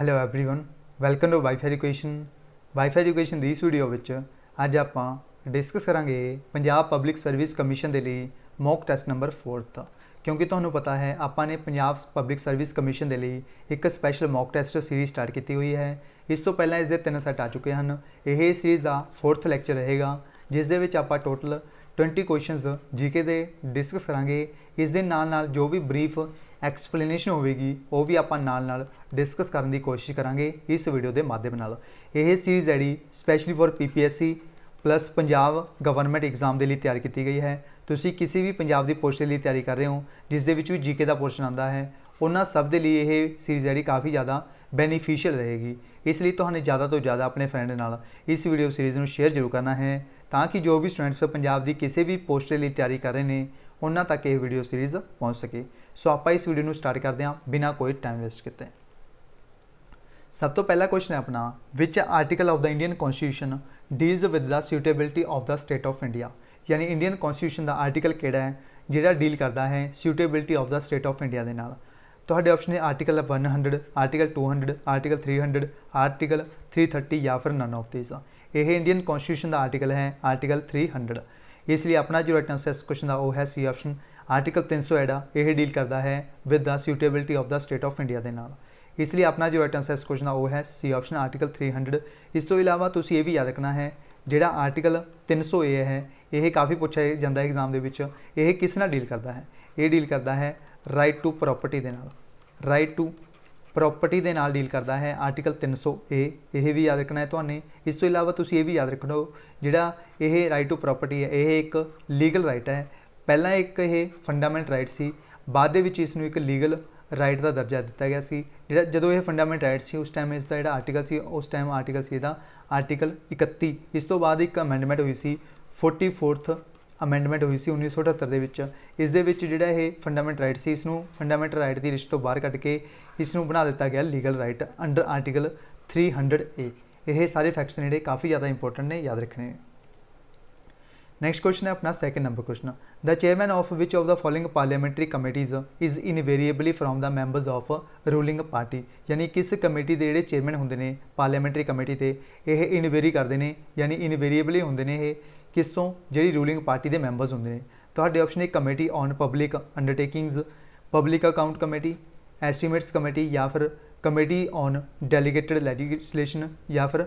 hello everyone welcome to WiFi education WiFi education ਦੀ ਇਸ video ਵਿੱਚ ਅੱਜ ਆਪਾਂ ਡਿਸਕਸ ਕਰਾਂਗੇ ਪੰਜਾਬ ਪਬਲਿਕ ਸਰਵਿਸ ਕਮਿਸ਼ਨ ਦੇ ਲਈ ਮੌਕ ਟੈਸਟ ਨੰਬਰ 4 ਦਾ ਕਿਉਂਕਿ ਤੁਹਾਨੂੰ ਪਤਾ ਹੈ ਆਪਾਂ ਨੇ ਪੰਜਾਬ ਪਬਲਿਕ ਸਰਵਿਸ ਕਮਿਸ਼ਨ ਦੇ ਲਈ ਇੱਕ special mock test series start ਕੀਤੀ ਹੋਈ ਹੈ ਇਸ ਤੋਂ ਪਹਿਲਾਂ ਇਸ ਦੇ ਤਿੰਨ ਸੈਟ ਆ ਚੁੱਕੇ ਹਨ ਇਹ ਸੀਰੀਜ਼ ਦਾ 4th ਲੈਕਚਰ ਰਹੇਗਾ ਜਿਸ ਦੇ ਵਿੱਚ ਆਪਾਂ ਟੋਟਲ 20 ਕੁਐਸਚਨਸ ਜੀਕੇ ਦੇ ਡਿਸਕਸ ਕਰਾਂਗੇ ਇਸ ਦੇ ਨਾਲ ਨਾਲ ਜੋ ਵੀ ਬਰੀਫ ਐਕਸਪਲੇਨੇਸ਼ਨ ਹੋਵੇਗੀ ਉਹ ਵੀ ਆਪਾਂ ਨਾਲ-ਨਾਲ ਡਿਸਕਸ ਕਰਨ ਦੀ ਕੋਸ਼ਿਸ਼ ਕਰਾਂਗੇ ਇਸ ਵੀਡੀਓ ਦੇ ਮਾਧਿਅਮ ਨਾਲ ਇਹ ਸੀਰੀਜ਼ ਜਿਹੜੀ specially for PPSC plus Punjab government exam ਦੇ ਲਈ ਤਿਆਰ ਕੀਤੀ ਗਈ ਹੈ ਤੁਸੀਂ ਕਿਸੇ ਵੀ ਪੰਜਾਬ ਦੀ ਪੋਸਟ ਲਈ ਤਿਆਰੀ ਕਰ ਰਹੇ ਹੋ ਜਿਸ ਦੇ ਵਿੱਚ ਵੀ ਜੀਕੇ ਦਾ ਪੋਰਸ਼ਨ ਆਉਂਦਾ ਹੈ ਉਹਨਾਂ ਸਭ ਦੇ ਲਈ ਇਹ ਸੀਰੀਜ਼ ਜਿਹੜੀ ਕਾਫੀ ਜ਼ਿਆਦਾ ਬੈਨੀਫੀਸ਼ੀਅਲ ਰਹੇਗੀ ਇਸ ਲਈ ਤੁਹਾਨੂੰ ਜ਼ਿਆਦਾ ਤੋਂ ਜ਼ਿਆਦਾ ਆਪਣੇ ਫਰੈਂਡ ਨਾਲ ਇਸ ਵੀਡੀਓ ਸੀਰੀਜ਼ ਨੂੰ ਸ਼ੇਅਰ ਜ਼ਰੂਰ ਕਰਨਾ ਹੈ ਤਾਂ ਕਿ ਜੋ ਵੀ ਸਟੂਡੈਂਟਸ ਪੰਜਾਬ ਦੀ ਕਿਸੇ ਵੀ ਪੋਸਟ ਲਈ ਤਿਆਰੀ ਕਰ ਰਹੇ ਨੇ ਉਹਨਾਂ ਤੱਕ ਇਹ ਵੀਡੀਓ ਸੀਰੀਜ਼ ਪਹੁੰਚ ਸਕੇ ਸੋ ਆਪਾਂ ਇਸ ਵੀਡੀਓ ਨੂੰ ਸਟਾਰਟ ਕਰਦੇ ਹਾਂ ਬਿਨਾਂ ਕੋਈ ਟਾਈਮ ਵੇਸਟ ਕੀਤੇ ਸਭ ਤੋਂ ਪਹਿਲਾ ਕੁਐਸਚਨ ਹੈ ਆਪਣਾ ਵਿਚ article of the Indian constitution deals with the suitability of the state of India ਯਾਨੀ ਇੰਡੀਅਨ ਕਨਸਟੀਟਿਊਸ਼ਨ ਦਾ ਆਰਟੀਕਲ ਕਿਹੜਾ ਹੈ ਜਿਹੜਾ ਡੀਲ ਕਰਦਾ ਹੈ suitability of the state of India ਦੇ ਨਾਲ ਤੁਹਾਡੇ ਆਪਸ਼ਨ ਨੇ ਆਰਟੀਕਲ 100 ਆਰਟੀਕਲ 200 ਆਰਟੀਕਲ 300 ਆਰਟੀਕਲ 330 ਜਾਂ ਫਿਰ ਨਨ ਆਫ ਥੀਸ ਇਹ ਇੰਡੀਅਨ ਕਨਸਟੀਟਿਊਸ਼ਨ ਦਾ ਆਰਟੀਕਲ ਹੈ ਆਰਟੀਕਲ 300 ਇਸ ਲਈ ਆਪਣਾ ਜੋ ਰਾਈਟ ਆਨਸਰ ਇਸ ਕੁਐਸਚਨ ਦਾ ਉਹ ਹੈ ਸੀ ਆਪਸ਼ਨ ਆਰਟੀਕਲ 300 ਐਡਾ ਇਹ ਡੀਲ ਕਰਦਾ ਹੈ with the suitability of the state of India ਦੇ ਨਾਲ ਇਸ ਲਈ ਆਪਣਾ ਜੋ ਐਟਮ ਸੈਸ ਕੁਝ ਨਾ ਉਹ ਹੈ ਸੀ ਆਪਸ਼ਨ ਆਰਟੀਕਲ 300 ਇਸ ਤੋਂ ਇਲਾਵਾ ਤੁਸੀਂ ਇਹ ਵੀ ਯਾਦ ਰੱਖਣਾ ਹੈ ਜਿਹੜਾ ਆਰਟੀਕਲ 300 ਏ ਹੈ ਇਹ ਕਾਫੀ ਪੁੱਛਿਆ ਜਾਂਦਾ ਹੈ ਐਗਜ਼ਾਮ ਦੇ ਵਿੱਚ ਇਹ ਕਿਸ ਨਾਲ ਡੀਲ ਕਰਦਾ ਹੈ ਇਹ ਡੀਲ ਕਰਦਾ ਹੈ ਰਾਈਟ ਟੂ ਪ੍ਰਾਪਰਟੀ ਦੇ ਨਾਲ ਰਾਈਟ ਟੂ ਪ੍ਰਾਪਰਟੀ ਦੇ ਨਾਲ ਡੀਲ ਕਰਦਾ ਹੈ ਆਰਟੀਕਲ 300 ਏ ਇਹ ਵੀ ਯਾਦ ਰੱਖਣਾ ਹੈ ਤੁਹਾਨੂੰ ਇਸ ਤੋਂ ਇਲਾਵਾ ਤੁਸੀਂ ਇਹ ਵੀ ਯਾਦ ਰੱਖਣਾ ਜਿਹੜਾ ਇਹ ਰਾਈਟ ਟੂ ਪ੍ਰਾਪਰਟੀ ਹੈ ਇਹ ਇੱਕ ਲੀਗਲ ਰਾਈਟ ਹੈ ਪਹਿਲਾਂ ਇੱਕ ਇਹ ਫੰਡਾਮੈਂਟ ਰਾਈਟ ਸੀ ਬਾਅਦ ਦੇ ਵਿੱਚ ਇਸ ਨੂੰ ਇੱਕ ਲੀਗਲ ਰਾਈਟ ਦਾ ਦਰਜਾ ਦਿੱਤਾ ਗਿਆ ਸੀ ਜਿਹੜਾ ਜਦੋਂ ਇਹ ਫੰਡਾਮੈਂਟ ਰਾਈਟ ਸੀ ਉਸ ਟਾਈਮ ਇਸ ਦਾ ਜਿਹੜਾ ਆਰਟੀਕਲ ਸੀ ਉਸ ਟਾਈਮ ਆਰਟੀਕਲ ਸੀ ਇਹਦਾ ਆਰਟੀਕਲ 31 ਇਸ ਤੋਂ ਬਾਅਦ ਇੱਕ ਅਮੈਂਡਮੈਂਟ ਹੋਈ ਸੀ 44th ਅਮੈਂਡਮੈਂਟ ਹੋਈ ਸੀ 1978 ਦੇ ਵਿੱਚ ਇਸ ਦੇ ਵਿੱਚ ਜਿਹੜਾ ਇਹ ਫੰਡਾਮੈਂਟ ਰਾਈਟ ਸੀ ਇਸ ਨੂੰ ਫੰਡਾਮੈਂਟ ਰਾਈਟ ਦੀ ਲਿਸਟ ਤੋਂ ਬਾਹਰ ਕੱਢ ਕੇ ਇਸ ਨੂੰ ਬਣਾ ਦਿੱਤਾ ਗਿਆ legal right under article 300A ਇਹ ਸਾਰੇ ਫੈਕਟਸ ਨੇ ਜਿਹੜੇ ਕਾਫੀ ਜ਼ਿਆਦਾ ਇੰਪੋਰਟੈਂਟ ਨੇ ਯਾਦ ਰੱਖਣੇ ਨੈਕਸਟ ਕੁਐਸਚਨ ਹੈ ਆਪਣਾ second number question the chairman of which of the following parliamentary committees is invariably from the members of ruling party ਯਾਨੀ ਕਿਸ ਕਮੇਟੀ ਦੇ ਜਿਹੜੇ ਚੇਅਰਮੈਨ ਹੁੰਦੇ ਨੇ ਪਾਰਲੀਮੈਂਟਰੀ ਕਮੇਟੀ ਤੇ ਇਹ ਇਨਵੇਰੀ ਕਰਦੇ ਨੇ ਯਾਨੀ ਇਨਵੇਰੀਏਬਲੀ ਹੁੰਦੇ ਨੇ ਇਹ ਕਿਸ ਤੋਂ ਜਿਹੜੀ ਰੂਲਿੰਗ ਪਾਰਟੀ ਦੇ ਮੈਂਬਰਸ ਹੁੰਦੇ ਨੇ ਤੁਹਾਡੇ ਆਪਸ਼ਨ ਇੱਕ committee on public undertakings public account committee estimates committee ਜਾਂ ਫਿਰ ਕਮੇਟੀ ਔਨ ਡੈਲੀਗੇਟਡ ਲੈਜਿਸਲੇਸ਼ਨ ਜਾਂ ਫਿਰ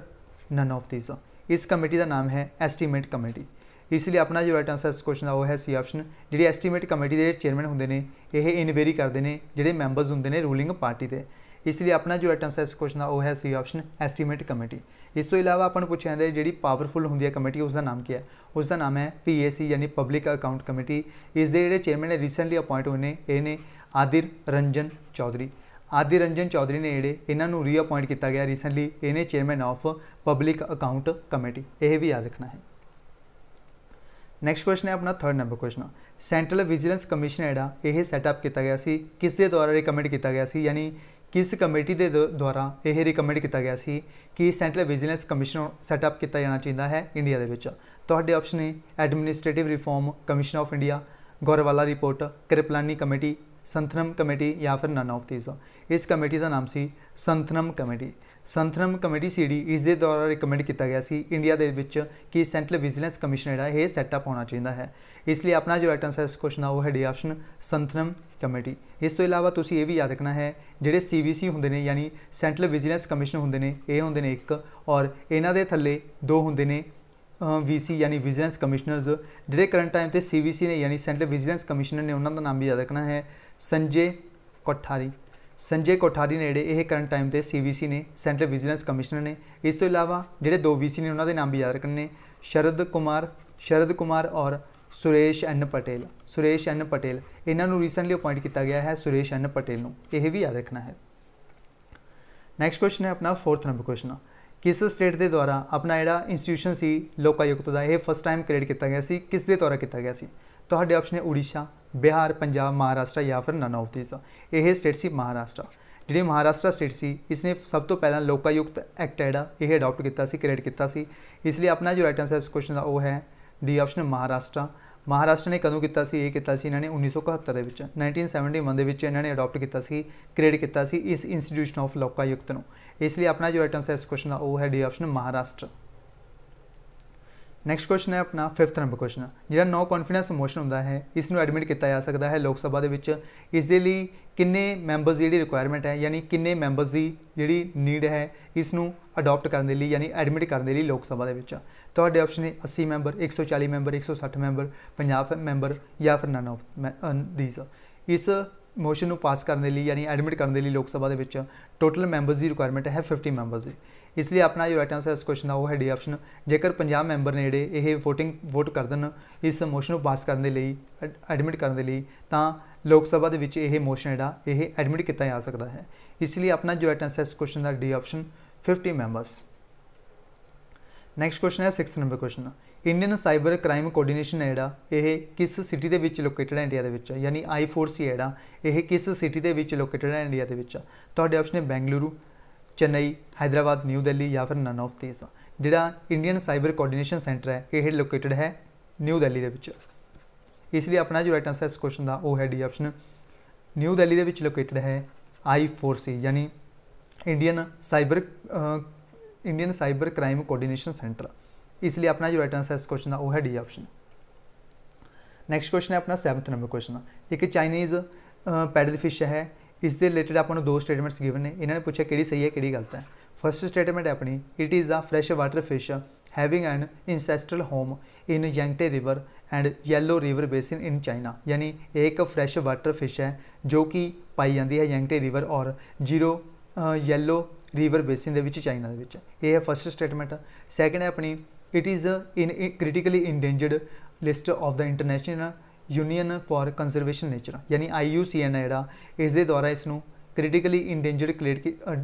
ਨਨ ਆਫ ਥੀਸ ਇਸ ਕਮੇਟੀ ਦਾ ਨਾਮ ਹੈ ਐਸਟੀਮੇਟ ਕਮੇਟੀ ਇਸ ਲਈ ਆਪਣਾ ਜੋ ਰਾਈਟ ਆਨਸਰ ਇਸ ਕੁਐਸਚਨ ਦਾ ਉਹ ਹੈ ਸੀ ਆਪਸ਼ਨ ਜਿਹੜੀ ਐਸਟੀਮੇਟ ਕਮੇਟੀ ਦੇ ਚੇਅਰਮੈਨ ਹੁੰਦੇ ਨੇ ਇਹ ਇਨਵੇਰੀ ਕਰਦੇ ਨੇ ਜਿਹੜੇ ਮੈਂਬਰਸ ਹੁੰਦੇ ਨੇ ਰੂਲਿੰਗ ਪਾਰਟੀ ਦੇ ਇਸ ਲਈ ਆਪਣਾ ਜੋ ਰਾਈਟ ਆਨਸਰ ਇਸ ਕੁਐਸਚਨ ਦਾ ਉਹ ਹੈ ਸੀ ਆਪਸ਼ਨ ਐਸਟੀਮੇਟ ਕਮੇਟੀ ਇਸ ਤੋਂ ਇਲਾਵਾ ਆਪਾਂ ਨੂੰ ਪੁੱਛਿਆ ਜਾਂਦਾ ਜਿਹੜੀ ਪਾਵਰਫੁਲ ਹੁੰਦੀ ਹੈ ਕਮੇਟੀ ਉਸ ਦਾ ਨਾਮ ਕੀ ਹੈ ਉਸ ਦਾ ਨਾਮ ਹੈ ਪੀਏਸੀ ਯਾਨੀ ਪਬਲਿਕ ਅਕਾਊਂਟ ਕਮੇਟੀ ਇਸ ਦੇ ਜਿਹੜੇ ਚੇਅਰਮੈਨ ਨੇ ਰੀਸੈਂਟਲੀ ਅਪਾਇੰਟ ਹੋਏ ਨੇ ਇਹ ਨੇ ਆਦਿਰ ਰੰਜਨ ਚੌਧਰੀ ਆਦਿਰ ਰੰਜਨ ਚੌਧਰੀ ਨੇ ਜਿਹੜੇ ਇਹਨਾਂ ਨੂੰ ਰੀਅਪਾਇੰਟ ਕੀਤਾ ਗਿਆ ਰੀਸੈਂਟਲੀ ਇਹਨੇ chairman of public account committee ਇਹ ਵੀ ਯਾਦ ਰੱਖਣਾ ਹੈ ਨੈਕਸਟ ਕੁਐਸਚਨ ਹੈ ਆਪਣਾ 3rd number question central vigilance commission ਐਡਾ ਇਹ ਸੈਟਅਪ ਕੀਤਾ ਗਿਆ ਸੀ ਕਿਸ ਦੇ ਦੁਆਰਾ ਰეკਮੈਂਡ ਕੀਤਾ ਗਿਆ ਸੀ ਯਾਨੀ ਕਿਸ ਕਮੇਟੀ ਦੇ ਦੁਆਰਾ ਇਹ ਰეკਮੈਂਡ ਕੀਤਾ ਗਿਆ ਸੀ ਕਿ ਸੈਂਟਰਲ ਵਿਜੀਲੈਂਸ ਕਮਿਸ਼ਨ ਸੈਟਅਪ ਕੀਤਾ ਜਾਣਾ ਚਾਹੀਦਾ ਹੈ ਇੰਡੀਆ ਦੇ ਵਿੱਚ ਤੁਹਾਡੇ ਆਪਸ਼ਨ ਨੇ administrative reform commission of India Gorwala report Kripalani committee Santhanam committee ਜਾਂ ਫਿਰ ਨਨ ਆਫ ਥੀਸ ਇਸ ਕਮੇਟੀ ਦਾ ਨਾਮ ਸੀ ਸੰਤਨਮ ਕਮੇਟੀ ਸੰਤਨਮ ਕਮੇਟੀ ਸੀਡੀ ਇਸ ਦੇ ਦੁਆਰਾ ਰეკਮੈਂਡ ਕੀਤਾ ਗਿਆ ਸੀ ਇੰਡੀਆ ਦੇ ਵਿੱਚ ਕਿ ਸੈਂਟਰਲ ਵਿਜੀਲੈਂਸ ਕਮਿਸ਼ਨ ਜਿਹੜਾ ਇਹ ਸੈਟਅਪ ਹੋਣਾ ਚਾਹੀਦਾ ਹੈ ਇਸ ਲਈ ਆਪਣਾ ਜੋ ਰਾਈਟ ਆਨਸਰ ਇਸ ਕੁਐਸਚਨ ਆ ਉਹ ਹੈ ਡੀ ਆਪਸ਼ਨ ਸੰਤਨਮ ਕਮੇਟੀ ਇਸ ਤੋਂ ਇਲਾਵਾ ਤੁਸੀਂ ਇਹ ਵੀ ਯਾਦ ਰੱਖਣਾ ਹੈ ਜਿਹੜੇ ਸੀਵੀਸੀ ਹੁੰਦੇ ਨੇ ਯਾਨੀ ਸੈਂਟਰਲ ਵਿਜੀਲੈਂਸ ਕਮਿਸ਼ਨ ਹੁੰਦੇ ਨੇ ਇਹ ਹੁੰਦੇ ਨੇ ਇੱਕ ਔਰ ਇਹਨਾਂ ਦੇ ਥੱਲੇ ਦੋ ਹੁੰਦੇ ਨੇ ਵੀਸੀ ਯਾਨੀ ਵਿਜੀਲੈਂਸ ਕਮਿਸ਼ਨਰਸ ਜਿਹੜੇ ਕਰੰਟ ਟਾਈਮ ਤੇ ਸੀਵੀਸੀ ਨੇ ਯਾਨੀ ਸੈਂਟਰਲ ਵਿਜੀਲੈਂਸ ਕਮਿਸ਼ਨਰ ਨੇ ਉਹਨਾਂ ਦਾ ਨਾਮ ਵੀ ਯਾਦ ਰੱਖਣਾ ਹੈ ਸੰਜੇ ਕੋਠਾਰੀ ਸੰਜੇ ਕੋਠਾਰੀ ਨੇੜੇ ਇਹ ਕਰੰਟ ਟਾਈਮ ਤੇ ਸੀਵੀਸੀ ਨੇ ਸੈਂਟਰਲ ਵਿਜੀਲੈਂਸ ਕਮਿਸ਼ਨਰ ਨੇ ਇਸ ਤੋਂ ਇਲਾਵਾ ਜਿਹੜੇ ਦੋ ਵੀਸੀ ਨੇ ਉਹਨਾਂ ਦੇ ਨਾਮ ਵੀ ਯਾਦ ਰੱਖਣੇ ਸ਼ਰਦ ਕੁਮਾਰ ਸ਼ਰਦ ਕੁਮਾਰ ਔਰ ਸੁਰੇਸ਼ ਐਨ ਪਟੇਲ ਸੁਰੇਸ਼ ਐਨ ਪਟੇਲ ਇਹਨਾਂ ਨੂੰ ਰੀਸੈਂਟਲੀ ਅਪਾਇੰਟ ਕੀਤਾ ਗਿਆ ਹੈ ਸੁਰੇਸ਼ ਐਨ ਪਟੇਲ ਨੂੰ ਇਹ ਵੀ ਯਾਦ ਰੱਖਣਾ ਹੈ ਨੈਕਸਟ ਕੁਐਸਚਨ ਹੈ ਆਪਣਾ 4th ਨੰਬਰ ਕੁਐਸਚਨ ਕਿਸ ਸਟੇਟ ਦੇ ਦੁਆਰਾ ਆਪਣਾ ਜਿਹੜਾ ਇੰਸਟੀਟਿਊਸ਼ਨ ਸੀ ਲੋਕਾਯੁਕਤ ਦਾ ਇਹ ਫਸਟ ਟਾਈਮ ਕ੍ਰੀਏਟ ਕੀਤਾ ਗਿਆ ਸੀ ਕਿਸ ਦੇ ਦੁਆਰਾ ਕੀਤਾ ਗਿਆ ਸੀ ਤੁਹਾਡੇ ਆਪਸ਼ਨ ਹੈ ਉੜੀਸਾ ਬਿਹਾਰ ਪੰਜਾਬ ਮਹਾਰਾਸ਼ਟਰ ਜਾਂ ਫਿਰ ਨਨ ਆਫ ਥੀਸ ਇਹ ਸਟੇਟ ਸੀ ਮਹਾਰਾਸ਼ਟਰ ਜਿਹੜੀ ਮਹਾਰਾਸ਼ਟਰ ਸਟੇਟ ਸੀ ਇਸਨੇ ਸਭ ਤੋਂ ਪਹਿਲਾਂ ਲੋਕਾਯੁਕਤ ਐਕਟ ਐਡਾ ਇਹ ਅਡਾਪਟ ਕੀਤਾ ਸੀ ਕ੍ਰੀਏਟ ਕੀਤਾ ਸੀ ਇਸ ਲਈ ਆਪਣਾ ਜੋ ਰਾਈਟ ਆਨਸਰ ਇਸ ਕੁਐਸਚਨ ਦਾ ਉਹ ਹੈ ਡੀ ਆਪਸ਼ਨ ਮਹਾਰਾਸ਼ਟਰ ਮਹਾਰਾਸ਼ਟਰ ਨੇ ਕਦੋਂ ਕੀਤਾ ਸੀ ਇਹ ਕੀਤਾ ਸੀ ਇਹਨਾਂ ਨੇ 1971 ਦੇ ਵਿੱਚ 1971 ਦੇ ਵਿੱਚ ਇਹਨਾਂ ਨੇ ਅਡਾਪਟ ਕੀਤਾ ਸੀ ਕ੍ਰੀਏਟ ਕੀਤਾ ਸੀ ਇਸ ਇੰਸਟੀਟਿਊਸ਼ਨ ਆਫ ਲੋਕਾਯੁਕਤ ਨੂੰ ਇਸ ਲਈ ਆਪਣਾ ਜੋ ਰਾਈਟ ਆਨਸਰ ਇਸ ਕੁਐਸਚਨ ਦਾ ਉਹ ਹੈ D option Maharashtra next question ਹੈ ਆਪਣਾ 5th ਨੰਬਰ ਕੁਐਸਚਨ ਜਿਹੜਾ ਨੋ ਕੌਨਫੀਡੈਂਸ ਮੋਸ਼ਨ ਹੁੰਦਾ ਹੈ ਇਸ ਨੂੰ ਐਡਮਿਟ ਕੀਤਾ ਜਾ ਸਕਦਾ ਹੈ ਲੋਕ ਸਭਾ ਦੇ ਵਿੱਚ ਇਸ ਦੇ ਲਈ ਕਿੰਨੇ ਮੈਂਬਰਸ ਦੀ ਜਿਹੜੀ ਰਿਕੁਆਇਰਮੈਂਟ ਹੈ ਯਾਨੀ ਕਿੰਨੇ ਮੈਂਬਰਸ ਦੀ ਜਿਹੜੀ ਨੀਡ ਹੈ ਇਸ ਨੂੰ ਅਡਾਪਟ ਕਰਨ ਦੇ ਲਈ ਯਾਨੀ ਐਡਮਿਟ ਕਰਨ ਦੇ ਲਈ ਲੋਕ ਸਭਾ ਦੇ ਵਿੱਚ ਤੁਹਾਡੇ ਆਪਸ਼ਨ ਨੇ 80 ਮੈਂਬਰ 140 ਮੈਂਬਰ 160 ਮੈਂਬਰ 50 ਮੈਂਬਰ ਜਾਂ ਫਿਰ ਨਨ ਆਫ ਦੀਸ ਇਸ ਮੋਸ਼ਨ ਨੂੰ ਪਾਸ ਕਰਨ ਦੇ ਲਈ ਯਾਨੀ ਐਡਮਿਟ ਕਰਨ ਦੇ ਲਈ ਲੋਕ ਸਭਾ ਦੇ ਵਿੱਚ ਟੋਟਲ ਮੈਂਬਰਸ ਦੀ ਰਿਕੁਆਇਰਮੈਂਟ ਹੈ 50 ਮੈਂਬਰਸ ਦੀ ਇਸ ਲਈ ਆਪਣਾ ਜੋ ਰਾਈਟ ਆਨਸਰ ਇਸ ਕੁਐਸਚਨ ਦਾ ਉਹ ਹੈ ਡੀ ਆਪਸ਼ਨ ਜੇਕਰ 50 ਮੈਂਬਰ ਨੇ ਜਿਹੜੇ ਇਹ VOTING ਵੋਟ ਕਰ ਦੇਣ ਇਸ ਮੋਸ਼ਨ ਨੂੰ ਪਾਸ ਕਰਨ ਦੇ ਲਈ ਐਡਮਿਟ ਕਰਨ ਦੇ ਲਈ ਤਾਂ ਲੋਕ ਸਭਾ ਦੇ ਵਿੱਚ ਇਹ ਮੋਸ਼ਨ ਜਿਹੜਾ ਇਹ ਐਡਮਿਟ ਕੀਤਾ ਜਾ ਸਕਦਾ ਹੈ ਇਸ ਲਈ ਆਪਣਾ ਜੋ ਰਾਈਟ ਆਨਸਰ ਇਸ ਕੁਐਸਚਨ ਦਾ D option 50 members next question ਹੈ 6th number question Indian cyber crime coordination ਹੈ ਜਿਹੜਾ ਇਹ ਕਿਸ ਸਿਟੀ ਦੇ ਵਿੱਚ ਲੋਕੇਟਡ ਹੈ ਇੰਡੀਆ ਦੇ ਵਿੱਚ ਯਾਨੀ ਆਈ4ਸੀ ਜਿਹੜਾ ਇਹ ਕਿਸ ਸਿਟੀ ਦੇ ਵਿੱਚ ਲੋਕੇਟਡ ਹੈ ਇੰਡੀਆ ਦੇ ਵਿੱਚ ਤੁਹਾਡੇ ਆਪਸ਼ਨ ਹੈ ਬੈਂਗਲੁਰੂ ਚੇਨਈ ਹైదరాబాద్ ਨਿਊ ਦਿੱਲੀ ਜਾਂ ਫਿਰ ਨਨ ਆਫ ਥੀਸ ਜਿਹੜਾ ਇੰਡੀਅਨ ਸਾਈਬਰ ਕੋਆਰਡੀਨੇਸ਼ਨ ਸੈਂਟਰ ਹੈ ਇਹ ਲੋਕੇਟਡ ਹੈ ਨਿਊ ਦਿੱਲੀ ਦੇ ਵਿੱਚ ਇਸ ਲਈ ਆਪਣਾ ਜੋ ਰਾਈਟ ਆਨਸਰ ਇਸ ਕੁਐਸਚਨ ਦਾ ਉਹ ਹੈ ਡੀ ਆਪਸ਼ਨ ਨਿਊ ਦਿੱਲੀ ਦੇ ਵਿੱਚ ਲੋਕੇਟਡ ਹੈ ਆਈ 4 ਸੀ ਯਾਨੀ Indian cyber Indian cyber crime coordination centre ਇਸ ਲਈ ਆਪਣਾ ਜੋ ਰਾਈਟ ਆਨਸਰ ਇਸ ਕੁਐਸਚਨ ਦਾ ਉਹ ਹੈ ਡੀ ਆਪਸ਼ਨ ਨੈਕਸਟ ਕੁਐਸਚਨ ਹੈ ਆਪਣਾ 7th ਨੰਬਰ ਕੁਐਸਚਨ ਇੱਕ ਚਾਈਨੀਜ਼ ਪੈਡਲ ਫਿਸ਼ ਹੈ ਇਸ ਦੇ ਰਿਲੇਟਡ ਆਪਾਂ ਨੂੰ ਦੋ ਸਟੇਟਮੈਂਟਸ ਗਿਵਨ ਨੇ ਇਹਨਾਂ ਨੇ ਪੁੱਛਿਆ ਕਿਹੜੀ ਸਹੀ ਹੈ ਕਿਹੜੀ ਗਲਤ ਹੈ ਫਰਸਟ ਸਟੇਟਮੈਂਟ ਹੈ ਆਪਣੀ it is a fresh water fish having an ancestral home in Yangtze River and Yellow River basin in China ਯਾਨੀ ਇੱਕ ਫਰੈਸ਼ ਵਾਟਰ ਫਿਸ਼ ਹੈ ਜੋ ਕਿ ਪਾਈ ਜਾਂਦੀ ਹੈ ਯੈਂਗਟੇ ਰਿਵਰ ਔਰ ਜ਼ੀਰੋ ਯੈਲੋ ਰਿਵਰ ਬੇਸਿਨ ਦੇ ਵਿੱਚ ਚਾਈਨਾ ਦੇ ਵਿੱਚ ਇਹ ਹੈ ਫਰਸਟ ਸਟੇਟਮੈਂਟ ਸੈਕੰਡ ਹੈ ਆਪਣੀ it is in critically endangered list of the International Union for Conservation Nature ਯਾਨੀ IUCN ਜਿਹੜਾ ਇਸ ਦੇ ਦੁਆਰਾ ਇਸ ਨੂੰ ਕ੍ਰਿਟੀਕਲੀ ਇੰਡੇਂਜਰਡ ਡਿਕਲੇਅਰ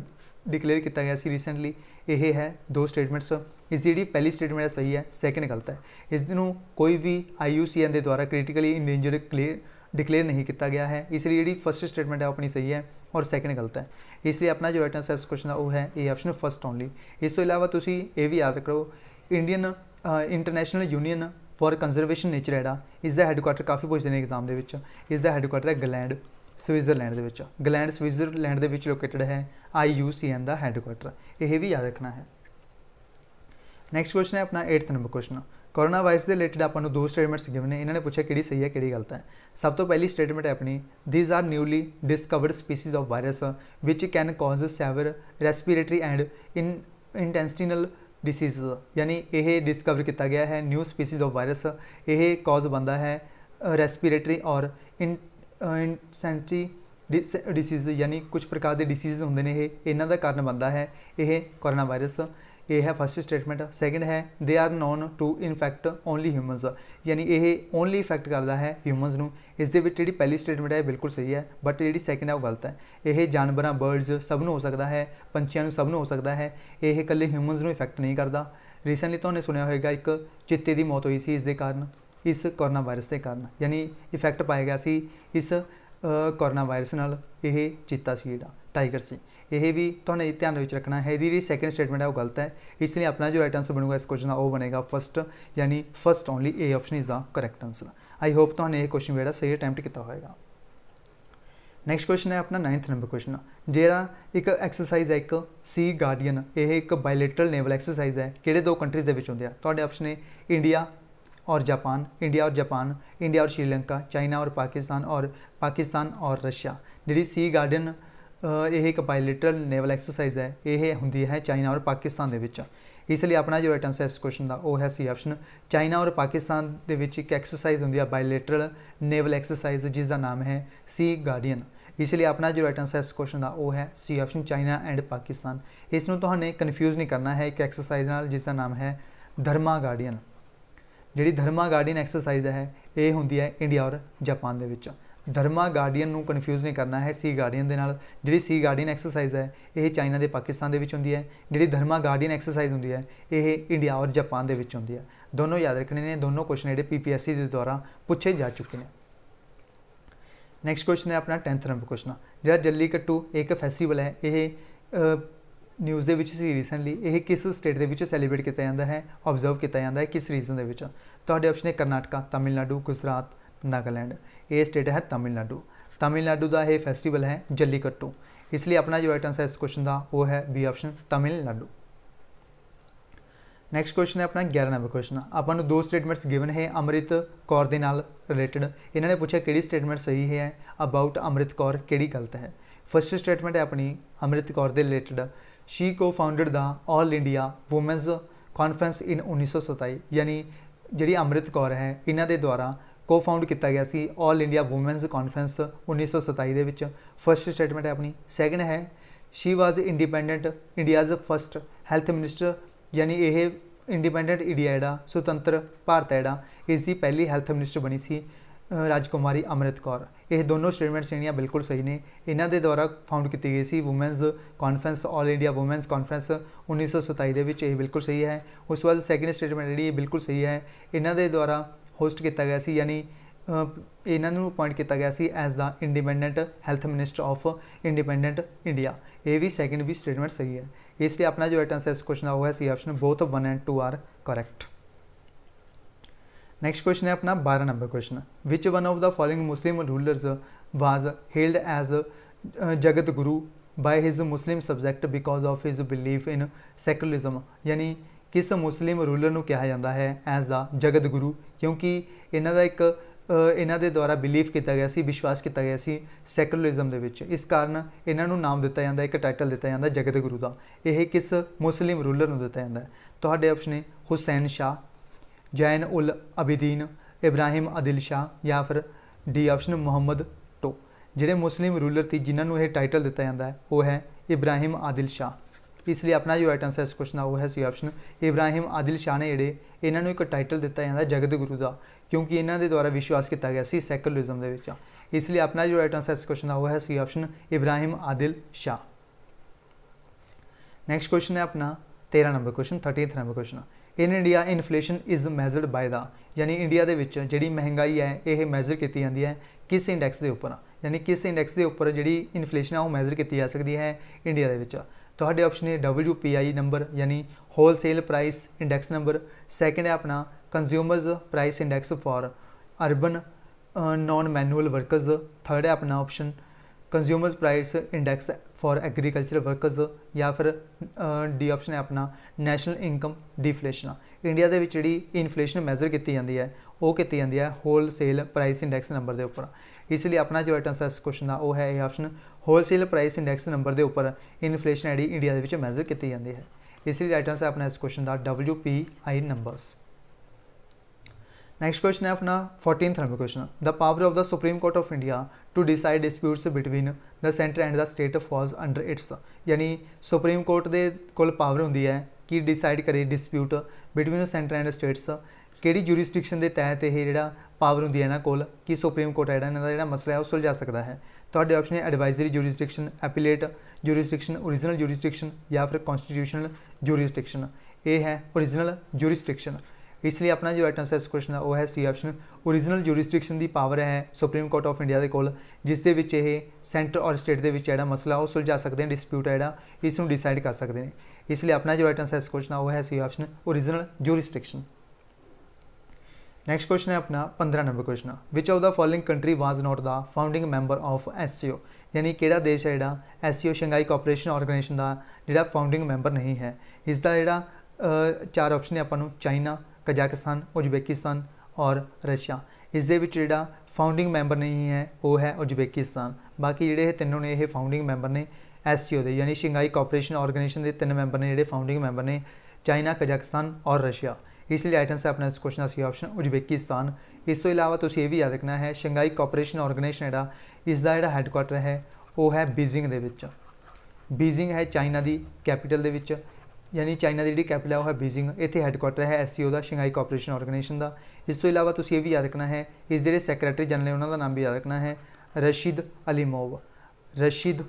ਡਿਕਲੇਅਰ ਕੀਤਾ ਗਿਆ ਸੀ ਰੀਸੈਂਟਲੀ ਇਹ ਹੈ ਦੋ ਸਟੇਟਮੈਂਟਸ ਇਸ ਜਿਹੜੀ ਪਹਿਲੀ ਸਟੇਟਮੈਂਟ ਸਹੀ ਹੈ ਸੈਕੰਡ ਗਲਤ ਹੈ ਇਸ ਨੂੰ ਕੋਈ ਵੀ IUCN ਦੇ ਦੁਆਰਾ ਕ੍ਰਿਟੀਕਲੀ ਇੰਡੇਂਜਰਡ ਡਿਕਲੇਅਰ ਨਹੀਂ ਕੀਤਾ ਗਿਆ ਹੈ ਇਸ ਲਈ ਜਿਹੜੀ ਫਰਸਟ ਸਟੇਟਮੈਂਟ ਹੈ ਆਪਣੀ ਸਹੀ ਹੈ ਔਰ ਸੈਕੰਡ ਗਲਤ ਹੈ ਇਸ ਲਈ ਆਪਣਾ ਜੋ ਰਾਈਟ ਆਨਸਰ ਇਸ ਕੁਐਸਚਨ ਦਾ ਉਹ ਹੈ ਇਹ ਆਪਸ਼ਨ ਫਰਸਟ ਓਨਲੀ ਇਸ ਤੋਂ ਇਲਾਵਾ ਤੁਸੀਂ ਇਹ ਵੀ ਯਾਦ ਰੱਖੋ Indian International Union for Conservation Nature ਹੈਡਾ ਇਸ ਦਾ ਹੈੱਡਕੁਆਟਰ ਕਾਫੀ ਪੁੱਛਦੇ ਨੇ ਐਗਜ਼ਾਮ ਦੇ ਵਿੱਚ ਇਸ ਦਾ ਹੈੱਡਕੁਆਟਰ ਹੈ ਗਲੈਂਡ ਸਵਿਟਜ਼ਰਲੈਂਡ ਦੇ ਵਿੱਚ ਗਲੈਂਡ ਸਵਿਟਜ਼ਰਲੈਂਡ ਦੇ ਵਿੱਚ ਲੋਕੇਟਡ ਹੈ IUCN ਦਾ ਹੈੱਡਕੁਆਟਰ ਇਹ ਵੀ ਯਾਦ ਰੱਖਣਾ ਹੈ ਨੈਕਸਟ ਕੁਐਸਚਨ ਹੈ ਆਪਣਾ 8th number question corona virus ਦੇ ਰਿਲੇਟਡ ਆਪਾਂ ਨੂੰ ਦੋ ਸਟੇਟਮੈਂਟਸ ਗਿਵਨ ਨੇ ਇਹਨਾਂ ਨੇ ਪੁੱਛਿਆ ਕਿਹੜੀ ਸਹੀ ਹੈ ਕਿਹੜੀ ਗਲਤ ਹੈ ਸਭ ਤੋਂ ਪਹਿਲੀ ਸਟੇਟਮੈਂਟ ਹੈ ਆਪਣੀ these are newly discovered species of virus which can cause severe respiratory and in intestinal disease ਯਾਨੀ ਇਹ ਡਿਸਕਵਰ ਕੀਤਾ ਗਿਆ ਹੈ ਨਿਊ ਸਪੀਸੀਜ਼ ਆਫ ਵਾਇਰਸ ਇਹ ਕਾਜ਼ ਬੰਦਾ ਹੈ ਰੈਸਪੀਰੇਟਰੀ ਔਰ ਇਨਸੈਂਸਿਟੀ ਡਿਸੀਜ਼ ਯਾਨੀ ਕੁਝ ਪ੍ਰਕਾਰ ਦੇ ਡਿਸੀਜ਼ ਹੁੰਦੇ ਨੇ ਇਹ ਇਹਨਾਂ ਦਾ ਕਾਰਨ ਬੰਦਾ ਹੈ ਇਹ ਕੋਰੋਨਾ ਵਾਇਰਸ ਇਹ ਹੈ ਫਸਟ ਸਟੇਟਮੈਂਟ ਸੈਕੰਡ ਹੈ they are known to infect only humans ਯਾਨੀ ਇਹ ਓਨਲੀ ਇਫੈਕਟ ਕਰਦਾ ਹੈ ਹਿਊਮਨਸ ਨੂੰ ਇਸ ਦੇ ਵਿੱਚ ਜਿਹੜੀ ਪਹਿਲੀ ਸਟੇਟਮੈਂਟ ਹੈ ਬਿਲਕੁਲ ਸਹੀ ਹੈ ਬਟ ਜਿਹੜੀ ਸੈਕਿੰਡ ਹੈ ਉਹ ਗਲਤ ਹੈ ਇਹ ਜਾਨਵਰਾਂ ਬਰਡਸ ਸਭ ਨੂੰ ਹੋ ਸਕਦਾ ਹੈ ਪੰਛੀਆਂ ਨੂੰ ਸਭ ਨੂੰ ਹੋ ਸਕਦਾ ਹੈ ਇਹ ਇਕੱਲੇ ਹਿਊਮਨਸ ਨੂੰ ਇਫੈਕਟ ਨਹੀਂ ਕਰਦਾ ਰੀਸੈਂਟਲੀ ਤੁਹਾਨੂੰ ਸੁਣਿਆ ਹੋਵੇਗਾ ਇੱਕ ਚਿੱਤੇ ਦੀ ਮੌਤ ਹੋਈ ਸੀ ਇਸ ਦੇ ਕਾਰਨ ਇਸ ਕੋਰੋਨਾ ਵਾਇਰਸ ਦੇ ਕਾਰਨ ਯਾਨੀ ਇਫੈਕਟ ਪਾਇਆ ਗਿਆ ਸੀ ਇਸ ਕੋਰੋਨਾ ਵਾਇਰਸ ਨਾਲ ਇਹ ਚਿੱਤਾ ਸੀ ਜਿਹੜਾ ਟਾਈਗਰ ਸੀ ਇਹ ਵੀ ਤੁਹਾਨੂੰ ਧਿਆਨ ਵਿੱਚ ਰੱਖਣਾ ਹੈ ਇਹਦੀ ਜਿਹੜੀ ਸੈਕੰਡ ਸਟੇਟਮੈਂਟ ਹੈ ਉਹ ਗਲਤ ਹੈ ਇਸ ਲਈ ਆਪਣਾ ਜੋ ਰਾਈਟ ਆਨਸਰ ਬਣੂਗਾ ਇਸ ਕੁਐਸਚਨ ਦਾ ਉਹ ਬਣੇਗਾ ਫਸਟ ਯਾਨੀ first only A option is the correct answer I hope ਤੁਹਾਨੂੰ ਇਹ ਕੁਐਸਚਨ ਜਿਹੜਾ ਸਹੀ ਅਟੈਂਪਟ ਕੀਤਾ ਹੋਵੇਗਾ ਨੈਕਸਟ ਕੁਐਸਚਨ ਹੈ ਆਪਣਾ 9th ਨੰਬਰ ਕੁਐਸਚਨ ਜਿਹੜਾ ਇੱਕ ਐਕਸਰਸਾਈਜ਼ ਹੈ ਇੱਕ ਸੀ ਗਾਰਡੀਅਨ ਇਹ ਇੱਕ ਬਾਇਲੇਟਰਲ ਨੇਵਲ ਐਕਸਰਸਾਈਜ਼ ਹੈ ਕਿਹੜੇ ਦੋ ਕੰਟਰੀਜ਼ ਦੇ ਵਿੱਚ ਹੁੰਦੇ ਆ ਤੁਹਾਡੇ ਆਪਸ਼ਨ ਨੇ ਇੰਡੀਆ ਔਰ ਜਾਪਾਨ ਇੰਡੀਆ ਔਰ ਜਾਪਾਨ ਇੰਡੀਆ ਔਰ ਸ਼੍ਰੀਲੰਕਾ ਚਾਈਨਾ ਔਰ ਪਾਕਿਸਤਾਨ ਔਰ ਪਾਕਿਸਤਾਨ ਔਰ ਰਸ਼ੀਆ ਜਿਹੜੀ ਸੀ ਗਾਰਡੀਅਨ ਇਹ ਇੱਕ ਬਾਇਲੇਟਰਲ ਨੇਵਲ ਐਕਸਰਸਾਈਜ਼ ਹੈ ਇਹ ਹੁੰਦੀ ਹੈ ਚਾਈਨਾ ਔਰ ਪਾਕਿਸਤਾਨ ਦੇ ਵਿੱਚ ਇਸ ਲਈ ਆਪਣਾ ਜੋ ਰਾਈਟ ਆਨਸਰ ਇਸ ਕੁਐਸਚਨ ਦਾ ਉਹ ਹੈ ਸੀ ਆਪਸ਼ਨ ਚਾਈਨਾ ਔਰ ਪਾਕਿਸਤਾਨ ਦੇ ਵਿੱਚ ਇੱਕ ਐਕਸਰਸਾਈਜ਼ ਹੁੰਦੀ ਹੈ ਬਾਇਲੇਟਰਲ ਨੇਵਲ ਐਕਸਰਸਾਈਜ਼ ਜਿਸ ਦਾ ਨਾਮ ਹੈ ਸੀ ਗਾਰਡੀਅਨ ਇਸ ਲਈ ਆਪਣਾ ਜੋ ਰਾਈਟ ਆਨਸਰ ਇਸ ਕੁਐਸਚਨ ਦਾ ਉਹ ਹੈ C option China and Pakistan ਇਸ ਨੂੰ ਤੁਹਾਨੂੰ ਕਨਫਿਊਜ਼ ਨਹੀਂ ਕਰਨਾ ਹੈ ਇੱਕ ਐਕਸਰਸਾਈਜ਼ ਨਾਲ ਜਿਸ ਦਾ ਨਾਮ ਹੈ ਧਰਮਾ ਗਾਰਡੀਅਨ ਜਿਹੜੀ ਧਰਮਾ ਗਾਰਡੀਅਨ ਐਕਸਰਸਾਈਜ਼ ਹੈ ਇਹ ਹੁੰਦੀ ਹੈ ਇੰਡੀਆ ਔਰ ਜਾਪਾਨ ਦੇ ਵਿੱਚ ਧਰਮਾ ਗਾਰਡੀਅਨ ਨੂੰ ਕਨਫਿਊਜ਼ ਨਹੀਂ ਕਰਨਾ ਹੈ ਸੀ ਗਾਰਡੀਅਨ ਦੇ ਨਾਲ ਜਿਹੜੀ ਸੀ ਗਾਰਡੀਅਨ ਐਕਸਰਸਾਈਜ਼ ਹੈ ਇਹ ਚਾਈਨਾ ਦੇ ਪਾਕਿਸਤਾਨ ਦੇ ਵਿੱਚ ਹੁੰਦੀ ਹੈ ਜਿਹੜੀ ਧਰਮਾ ਗਾਰਡੀਅਨ ਐਕਸਰਸਾਈਜ਼ ਹੁੰਦੀ ਹੈ ਇਹ ਇੰਡੀਆ ਔਰ ਜਾਪਾਨ ਦੇ ਵਿੱਚ ਹੁੰਦੀ ਹੈ ਦੋਨੋਂ ਯਾਦ ਰੱਖਣੇ ਨੇ ਦੋਨੋਂ ਕੁਐਸਚਨ ਜਿਹੜੇ ਪੀਪੀਐਸਸੀ ਦੇ ਦੁਆਰਾ ਪੁੱਛੇ ਜਾ ਚੁੱਕੇ ਨੇ ਨੈਕਸਟ ਕੁਐਸਚਨ ਹੈ ਆਪਣਾ 10th ਨੰਬਰ ਕੁਐਸਚਨ ਜਿਹੜਾ ਜੱਲੀ ਕੱਟੂ ਇੱਕ ਫੈਸਟੀਵਲ ਹੈ ਇਹ ਨਿਊਜ਼ ਦੇ ਵਿੱਚ ਸੀ ਰੀਸੈਂਟਲੀ ਇਹ ਕਿਸ ਸਟੇਟ ਦੇ ਵਿੱਚ ਸੈਲੀਬ੍ਰੇਟ ਕੀਤਾ ਜਾਂਦਾ ਹੈ ਆਬਜ਼ਰਵ ਕੀਤਾ ਜਾਂਦਾ ਹੈ ਕਿਸ ਰੀਜਨ ਦੇ ਵਿੱਚ ਤੁਹਾਡੇ ਆਪਸ਼ਨ ਹੈ ਕਰਨਾਟਕਾ ਤਾਮਿਲਨਾਡੂ ਗੁਜਰਾਤ ਨਾਗਾਲੈਂਡ ये स्टेट है तमिलनाडु तमिलनाडु का ये फेस्टिवल है जल्लीकट्टू इसलिए अपना जो राइट आंसर इस क्वेश्चन का वो है B option Tamil Nadu next question ਹੈ ਆਪਣਾ 11 ਨੰਬਰ ਕੁਐਸਚਨ ਆਪਾਂ ਨੂੰ ਦੋ ਸਟੇਟਮੈਂਟਸ ਗਿਵਨ ਹੈ ਅਮਰਿਤ ਕੌਰ ਦੇ ਨਾਲ ਰਿਲੇਟਡ ਇਹਨਾਂ ਨੇ ਪੁੱਛਿਆ ਕਿਹੜੀ ਸਟੇਟਮੈਂਟ ਸਹੀ ਹੈ ਅਬਾਊਟ ਅਮਰਿਤ ਕੌਰ ਕਿਹੜੀ ਗਲਤ ਹੈ ਫਰਸਟ ਸਟੇਟਮੈਂਟ ਹੈ ਆਪਣੀ ਅਮਰਿਤ ਕੌਰ ਦੇ related she co founded the All India Women's Conference in 1927 ਯਾਨੀ ਜਿਹੜੀ ਅਮਰਿਤ ਕੌਰ ਹੈ ਇਹਨਾਂ ਦੇ ਦੁਆਰਾ ਕੋ-ਫਾਊਂਡ ਕੀਤਾ ਗਿਆ ਸੀ 올 ਇੰਡੀਆ ਔਮਨਸ ਕਾਨਫਰੰਸ 1927 ਦੇ ਵਿੱਚ ਫਰਸਟ ਸਟੇਟਮੈਂਟ ਹੈ ਆਪਣੀ ਸੈਕੰਡ ਹੈ she was independent India's first health minister ਯਾਨੀ ਇਹ ਇੰਡੀਪੈਂਡੈਂਟ ਇੰਡੀਆ ਜਿਹੜਾ ਸੁਤੰਤਰ ਭਾਰਤ ਜਿਹੜਾ ਇਸ ਦੀ ਪਹਿਲੀ ਹੈਲਥ ਮਿਨਿਸਟਰ ਬਣੀ ਸੀ ਰਾਜਕੁਮਾਰੀ ਅਮਰਿਤ ਕੌਰ ਇਹ ਦੋਨੋਂ ਸਟੇਟਮੈਂਟਸ ਇੰਡੀਆ ਬਿਲਕੁਲ ਸਹੀ ਨੇ ਇਹਨਾਂ ਦੇ ਦੁਆਰਾ ਫਾਊਂਡ ਕੀਤੀ ਗਈ ਸੀ Women's Conference 올 India Women's Conference 1927 ਦੇ ਵਿੱਚ ਇਹ ਬਿਲਕੁਲ ਸਹੀ ਹੈ ਉਸ ਤੋਂ ਸੈਕਿੰਡ ਸੈਕੰਡ ਸਟੇਟਮੈਂਟ ਜਿਹੜੀ ਬਿਲਕੁਲ ਸਹੀ ਹੈ ਇਹਨਾਂ ਦੇ ਦੁਆਰਾ होस्ट किया गया से यानी इन्हों अपॉइंट किया गया ਗਿਆ as the independent health minister of independent India ये भी सैकेंड भी स्टेटमेंट सही है इसलिए अपना जो राइट आंसर इस क्वेश्चन का होगा C option both one and two are correct next question है अपना बारह number question which one of the following Muslim rulers was held as Jagat Guru by his Muslim subject because of his belief in secularism यानी ਕਿਸ ਮੁਸਲਿਮ rural ਨੂੰ ਕਿਹਾ ਜਾਂਦਾ ਹੈ S ਦਾ ਜਗਤ ਗੁਰੂ ਕਿਉਂਕਿ ਇਹਨਾਂ ਦਾ ਇੱਕ ਇਹਨਾਂ ਦੇ ਦੁਆਰਾ ਬਿਲੀਵ ਕੀਤਾ ਗਿਆ ਸੀ ਵਿਸ਼ਵਾਸ ਕੀਤਾ ਗਿਆ ਸੀ ਸੈਕੂਲਰਿਜ਼ਮ ਦੇ ਵਿੱਚ ਇਸ ਕਾਰਨ ਇਹਨਾਂ ਨੂੰ ਨਾਮ ਦਿੱਤਾ ਜਾਂਦਾ ਇੱਕ ਟਾਈਟਲ ਦਿੱਤਾ ਜਾਂਦਾ ਜਗਤ ਗੁਰੂ ਦਾ ਇਹ ਕਿਸ ਮੁਸਲਿਮ ਰੂਲਰ ਨੂੰ ਦਿੱਤਾ ਜਾਂਦਾ ਤੁਹਾਡੇ ਆਪਸ਼ਨ ਨੇ ਹੁਸੈਨ ਸ਼ਾ ਜੈਨ ਉਲ ਅਬਦੀਨ ਇਬਰਾਹਿਮ ਅਦਿਲ ਸ਼ਾ ਜਾਂ ਫਿਰ ਡੀ ਆਪਸ਼ਨ ਮੁਹੰਮਦ ਟੋ ਜਿਹੜੇ ਮੁਸਲਿਮ ਰੂਲਰ ਸੀ ਜਿਨ੍ਹਾਂ ਨੂੰ ਇਹ ਟਾਈਟਲ ਦਿੱਤਾ ਜਾਂਦਾ ਹੈ ਉਹ ਹੈ ਇਬਰਾਹਿਮ ਆਦਿਲ ਸ਼ਾ ਇਸ ਲਈ ਆਪਣਾ ਜੋ ਰਾਈਟ ਆਨਸਰ ਇਸ ਕੁਐਸਚਨ ਦਾ ਉਹ ਹੈ ਸੀ ਆਪਸ਼ਨ ਇਬਰਾਹਿਮ ਆਦਿਲ ਸ਼ਾਹ ਨੇ ਜਿਹੜੇ ਇਹਨਾਂ ਨੂੰ ਇੱਕ ਟਾਈਟਲ ਦਿੱਤਾ ਜਾਂਦਾ ਜਗਤ ਗੁਰੂ ਦਾ ਕਿਉਂਕਿ ਇਹਨਾਂ ਦੇ ਦੁਆਰਾ ਵਿਸ਼ਵਾਸ ਕੀਤਾ ਗਿਆ ਸੀ ਸੈਕੂਲਰਿਜ਼ਮ ਦੇ ਵਿੱਚ ਇਸ ਲਈ ਆਪਣਾ ਜੋ ਰਾਈਟ ਆਨਸਰ ਇਸ ਕੁਐਸਚਨ ਦਾ ਉਹ ਹੈ C option Ibrahim Adil Shah next question ਹੈ ਆਪਣਾ 13 number question 30th number question in India inflation is measured by the ਯਾਨੀ ਇੰਡੀਆ ਦੇ ਵਿੱਚ ਜਿਹੜੀ ਮਹਿੰਗਾਈ ਹੈ ਇਹ ਮੈਜ਼ਰ ਕੀਤੀ ਜਾਂਦੀ ਹੈ ਕਿਸ ਇੰਡੈਕਸ ਦੇ ਉੱਪਰ ਯਾਨੀ ਕਿਸ ਇੰਡੈਕਸ ਦੇ ਉੱਪਰ ਜਿਹੜੀ ਇਨਫਲੇਸ਼ਨ ਆ ਉਹ ਮੈਜ਼ਰ ਕੀਤੀ ਜਾ ਸਕਦੀ ਹੈ ਇੰਡੀਆ ਦੇ ਵਿੱਚ ਤੁਹਾਡੇ ਆਪਸ਼ਨ ਨੇ WPI ਨੰਬਰ ਯਾਨੀ wholesale price index number second ਹੈ ਆਪਣਾ consumers price index for urban non manual workers third ਹੈ ਆਪਣਾ option consumers price index for agriculture workers ਜਾਂ ਫਿਰ ਡੀ ਆਪਸ਼ਨ ਹੈ ਆਪਣਾ ਨੈਸ਼ਨਲ ਇਨਕਮ ਡਿਫਲੇਸ਼ਨ ਇੰਡੀਆ ਦੇ ਵਿੱਚ ਜਿਹੜੀ ਇਨਫਲੇਸ਼ਨ ਮੈਜ਼ਰ ਕੀਤੀ ਜਾਂਦੀ ਹੈ ਉਹ ਕੀਤੀ ਜਾਂਦੀ ਹੈ ਹੋਲਸੇਲ ਪ੍ਰਾਈਸ ਇੰਡੈਕਸ ਨੰਬਰ ਦੇ ਉੱਪਰ ਇਸ ਲਈ ਆਪਣਾ ਜੋ ਆਈਟਮ ਹੈ ਇਸ ਕੁਐਸਚਨ ਦਾ ਉਹ ਹੈ ਇਹ option wholesale price index number ਦੇ ਉੱਪਰ ਇਨਫਲੇਸ਼ਨ ਆਈਡੀ ਇੰਡੀਆ ਦੇ ਵਿੱਚ ਮੈਜ਼ਰ ਕੀਤੀ ਜਾਂਦੀ ਹੈ ਇਸ ਲਈ ਰਾਈਟ ਆਨਸਰ ਆਪਣਾ ਇਸ ਕੁਐਸਚਨ ਦਾ WPI ਨੰਬਰਸ ਨੈਕਸਟ ਕੁਐਸਚਨ ਹੈ ਆਪਣਾ 14th number question the power of the Supreme Court of India to decide disputes between the centre and the state falls under its ਯਾਨੀ ਸੁਪਰੀਮ ਕੋਰਟ ਦੇ ਕੋਲ power ਹੁੰਦੀ ਹੈ ਕਿ decide ਕਰੇ dispute between centre and states ਕਿਹੜੀ jurisdiction ਦੇ ਤਹਿਤ ਇਹ ਜਿਹੜਾ ਪਾਵਰ ਹੁੰਦੀ ਹੈ ਨਾ ਕੋਲ ਕਿ ਸੁਪਰੀਮ ਕੋਰਟ ਹੈ ਜਿਹੜਾ ਇਹਨਾਂ ਦਾ ਜਿਹੜਾ ਮਸਲਾ ਹੈ ਉਹ ਸੁਲਝਾ ਸਕਦਾ ਹੈ ਤੁਹਾਡੇ ਆਪਸ਼ਨ ਹੈ advisory jurisdiction appellate jurisdiction origignal jurisdiction ਜਾਂ ਫਿਰ ਕਨਸਟੀਟਿਊਸ਼ਨਲ ਜੂਰਿਸਡਿਕਸ਼ਨ ਇਹ ਹੈ origignal ਜੂਰਿਸਡਿਕਸ਼ਨ ਇਸ ਲਈ ਆਪਣਾ ਜੋ ਰਾਈਟ ਆਨਸਰ ਇਸ ਕੁਐਸਚਨ ਦਾ ਉਹ ਹੈ ਸੀ ਆਪਸ਼ਨ origignal ਜੂਰਿਸਡਿਕਸ਼ਨ ਦੀ ਪਾਵਰ ਹੈ ਸੁਪਰੀਮ ਕੋਰਟ ਆਫ ਇੰਡੀਆ ਦੇ ਕੋਲ ਜਿਸ ਦੇ ਵਿੱਚ ਇਹ ਸੈਂਟਰ ਔਰ ਸਟੇਟ ਦੇ ਵਿੱਚ ਜਿਹੜਾ ਮਸਲਾ ਉਹ ਸੁਲਝਾ ਸਕਦੇ ਨੇ ਡਿਸਪਿਊਟ ਹੈ ਜਿਹੜਾ ਇਸ ਨੂੰ ਡਿਸਾਈਡ ਕਰ ਸਕਦੇ ਨੇ ਇਸ ਲਈ ਆਪਣਾ ਜੋ ਰਾਈਟ ਆਨਸਰ ਇਸ ਕੁਐਸਚਨ ਦਾ ਉਹ ਹੈ C option origignal jurisdiction next question ਹੈ ਆਪਣਾ 15 number question which of the following country was not the founding member of SCO ਯਾਨੀ ਕਿਹੜਾ ਦੇਸ਼ ਹੈ ਜਿਹੜਾ ਐਸਸੀਓ ਸ਼ੰਘਾਈ ਕੋਆਪਰੇਸ਼ਨ ਆਰਗੇਨਾਈਜੇਸ਼ਨ ਦਾ ਜਿਹੜਾ ਫਾਊਂਡਿੰਗ ਮੈਂਬਰ ਨਹੀਂ ਹੈ ਇਸ ਦਾ ਜਿਹੜਾ ਚਾਰ ਆਪਸ਼ਨ ਹੈ ਆਪਾਂ ਨੂੰ ਚਾਈਨਾ ਕਜ਼ਾਕਿਸਤਾਨ ਉਜ਼ਬੇਕਿਸਤਾਨ ਔਰ ਰਸ਼ੀਆ ਇਸ ਦੇ ਵਿੱਚ ਜਿਹੜਾ ਫਾਊਂਡਿੰਗ ਮੈਂਬਰ ਨਹੀਂ ਹੈ ਉਹ ਹੈ ਉਜ਼ਬੇਕਿਸਤਾਨ ਬਾਕੀ ਜਿਹੜੇ ਇਹ ਤਿੰਨੋਂ ਨੇ ਇਹ ਫਾਊਂਡਿੰਗ ਮੈਂਬਰ ਨੇ ਐਸਸੀਓ ਦੇ ਯਾਨੀ ਸ਼ੰਘਾਈ ਕੋਆਪਰੇਸ਼ਨ ਆਰਗੇਨਾਈਜੇਸ਼ਨ ਦੇ ਤਿੰਨ ਮੈਂਬਰ ਨੇ ਜਿਹੜੇ ਫਾਊਂਡਿੰਗ ਮੈਂਬਰ ਨੇ ਚਾਈਨਾ ਕਜ਼ਾਕਿਸਤਾਨ ਔਰ ਰਸ਼ੀਆ ਇਸ ਲਈ ਆਈਟਨ ਹੈ ਆਪਣਾ ਇਸ ਕੁਐਸਚਨ ਦਾ ਸੀ ਆਪਸ਼ਨ ਉਜ਼ਬੇਕਿਸਤਾਨ ਇਸ ਤੋਂ ਇਲਾਵਾ ਤੁਸੀਂ ਇਹ ਵੀ ਯਾਦ ਰੱਖਣਾ ਹੈ ਸ਼ੰਘਾਈ ਕੋਆਪਰੇਸ਼ਨ ਆਰਗੇਨਾਈਜੇਸ਼ਨ ਜਿਹੜਾ ਇਸ ਦਾ ਜਿਹੜਾ ਹੈੱਡਕੁਆਟਰ ਹੈ ਉਹ ਹੈ ਬੀਜ਼ਿੰਗ ਦੇ ਵਿੱਚ ਬੀਜ਼ਿੰਗ ਹੈ ਚਾਈਨਾ ਦੀ ਕੈਪੀਟਲ ਦੇ ਵਿੱਚ ਯਾਨੀ ਚਾਈਨਾ ਦੀ ਜਿਹੜੀ ਕੈਪੀਟਲ ਹੈ ਉਹ ਹੈ ਬੀਜ਼ਿੰਗ ਇੱਥੇ ਹੈੱਡਕੁਆਟਰ ਹੈ ਐਸਸੀਓ ਦਾ ਸ਼ੰਘਾਈ ਕੋਆਪਰੇਸ਼ਨ ਆਰਗੇਨਾਈਜੇਸ਼ਨ ਦਾ ਇਸ ਤੋਂ ਇਲਾਵਾ ਤੁਸੀਂ ਇਹ ਵੀ ਯਾਦ ਰੱਖਣਾ ਹੈ ਇਸ ਜਿਹੜੇ ਸੈਕਟਰੀ ਜਨਰਲ ਉਹਨਾਂ ਦਾ ਨਾਮ ਵੀ ਯਾਦ ਰੱਖਣਾ ਹੈ ਰਸ਼ੀਦ ਅਲੀਮੋਵ ਰਸ਼ੀਦ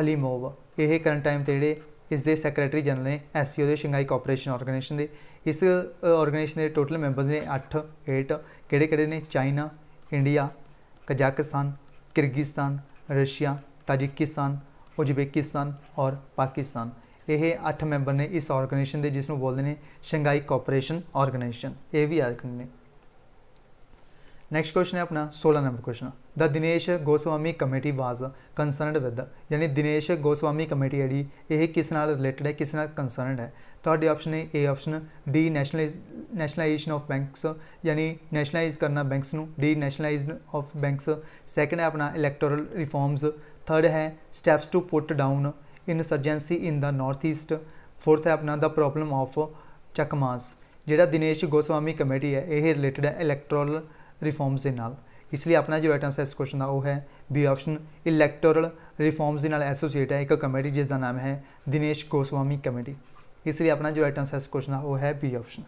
ਅਲੀਮੋਵ ਇਹ ਕਰੰਟ ਟਾਈਮ ਤੇ ਜਿਹੜੇ ਇਸ ਦੇ ਸੈਕਟਰੀ ਜਨਰਲ ਨੇ ਐਸਸੀਓ ਦੇ ਸ਼ੰਘਾਈ ਕੋਆਪਰੇਸ਼ਨ ਆਰਗੇਨਾਈਜੇਸ਼ਨ ਦੇ ਇਸ ਆਰਗੇਨਾਈਜੇਸ਼ਨ ਦੇ ਟੋਟਲ ਮੈਂਬਰਸ ਨੇ 8 8 ਕਿਹੜੇ ਕਿਹੜੇ ਨੇ China India Kazakhstan Kyrgyzstan Russia Tajikistan Uzbekistan ਔਰ ਪਾਕਿਸਤਾਨ ਇਹ 8 ਮੈਂਬਰ ਨੇ ਇਸ ਆਰਗੇਨਾਈਜੇਸ਼ਨ ਦੇ ਜਿਸ ਨੂੰ ਬੋਲਦੇ ਨੇ ਸ਼ੰਘਾਈ ਕੋਆਪਰੇਸ਼ਨ ਆਰਗੇਨਾਈਜੇਸ਼ਨ ਇਹ ਵੀ ਆਰਗੇਨਾਈਜੇਸ਼ਨ ਨੇ ਨੈਕਸਟ ਕੁਐਸਚਨ ਹੈ ਆਪਣਾ 16 number question the Dinesh Goswami committee was concerned with ਯਾਨੀ ਦਿਨੇਸ਼ ਗੋਸਵਾਮੀ ਕਮੇਟੀ ਜਿਹੜੀ ਇਹ ਕਿਸ ਨਾਲ ਰਿਲੇਟਡ ਹੈ ਕਿਸ ਨਾਲ ਕੰਸਰਨਡ ਹੈ ਤੁਹਾਡੀ ਆਪਸ਼ਨ ਹੈ A option D nationalise nationalisation of banks ਯਾਨੀ ਨੈਸ਼ਨਲਾਈਜ਼ ਕਰਨਾ ਬੈਂਕਸ ਨੂੰ D nationalised of banks second ਹੈ ਆਪਣਾ ਇਲੈਕਟੋਰਲ ਰਿਫਾਰਮਸ ਥਰਡ ਹੈ steps to put down insurgency in the north east fourth ਹੈ ਆਪਣਾ ਦਾ ਪ੍ਰੋਬਲਮ ਆਫ ਚਕਮਾਸ ਜਿਹੜਾ ਦਿਨੇਸ਼ ਗੋਸਵਾਮੀ ਕਮੇਟੀ ਹੈ ਇਹ ਰਿਲੇਟਡ ਹੈ ਇਲੈਕਟੋਰਲ ਰਿਫਾਰਮਸ ਦੇ ਨਾਲ ਇਸ ਲਈ ਆਪਣਾ ਜੋ ਰਾਈਟ ਆਨਸਰ ਇਸ ਕੁਐਸਚਨ ਦਾ ਉਹ ਹੈ ਬੀ ਆਪਸ਼ਨ ਇਲੈਕਟੋਰਲ ਰਿਫਾਰਮਸ ਦੇ ਨਾਲ ਐਸੋਸੀਏਟ ਹੈ ਇੱਕ ਕਮੇਟੀ ਜਿਸ ਦਾ ਨਾਮ ਹੈ ਦਿਨੇਸ਼ ਕੋਸਵਾਮੀ ਕਮੇਟੀ ਇਸ ਲਈ ਆਪਣਾ ਜੋ ਰਾਈਟ ਆਨਸਰ ਇਸ ਕੁਐਸਚਨ ਦਾ ਉਹ ਹੈ ਬੀ ਆਪਸ਼ਨ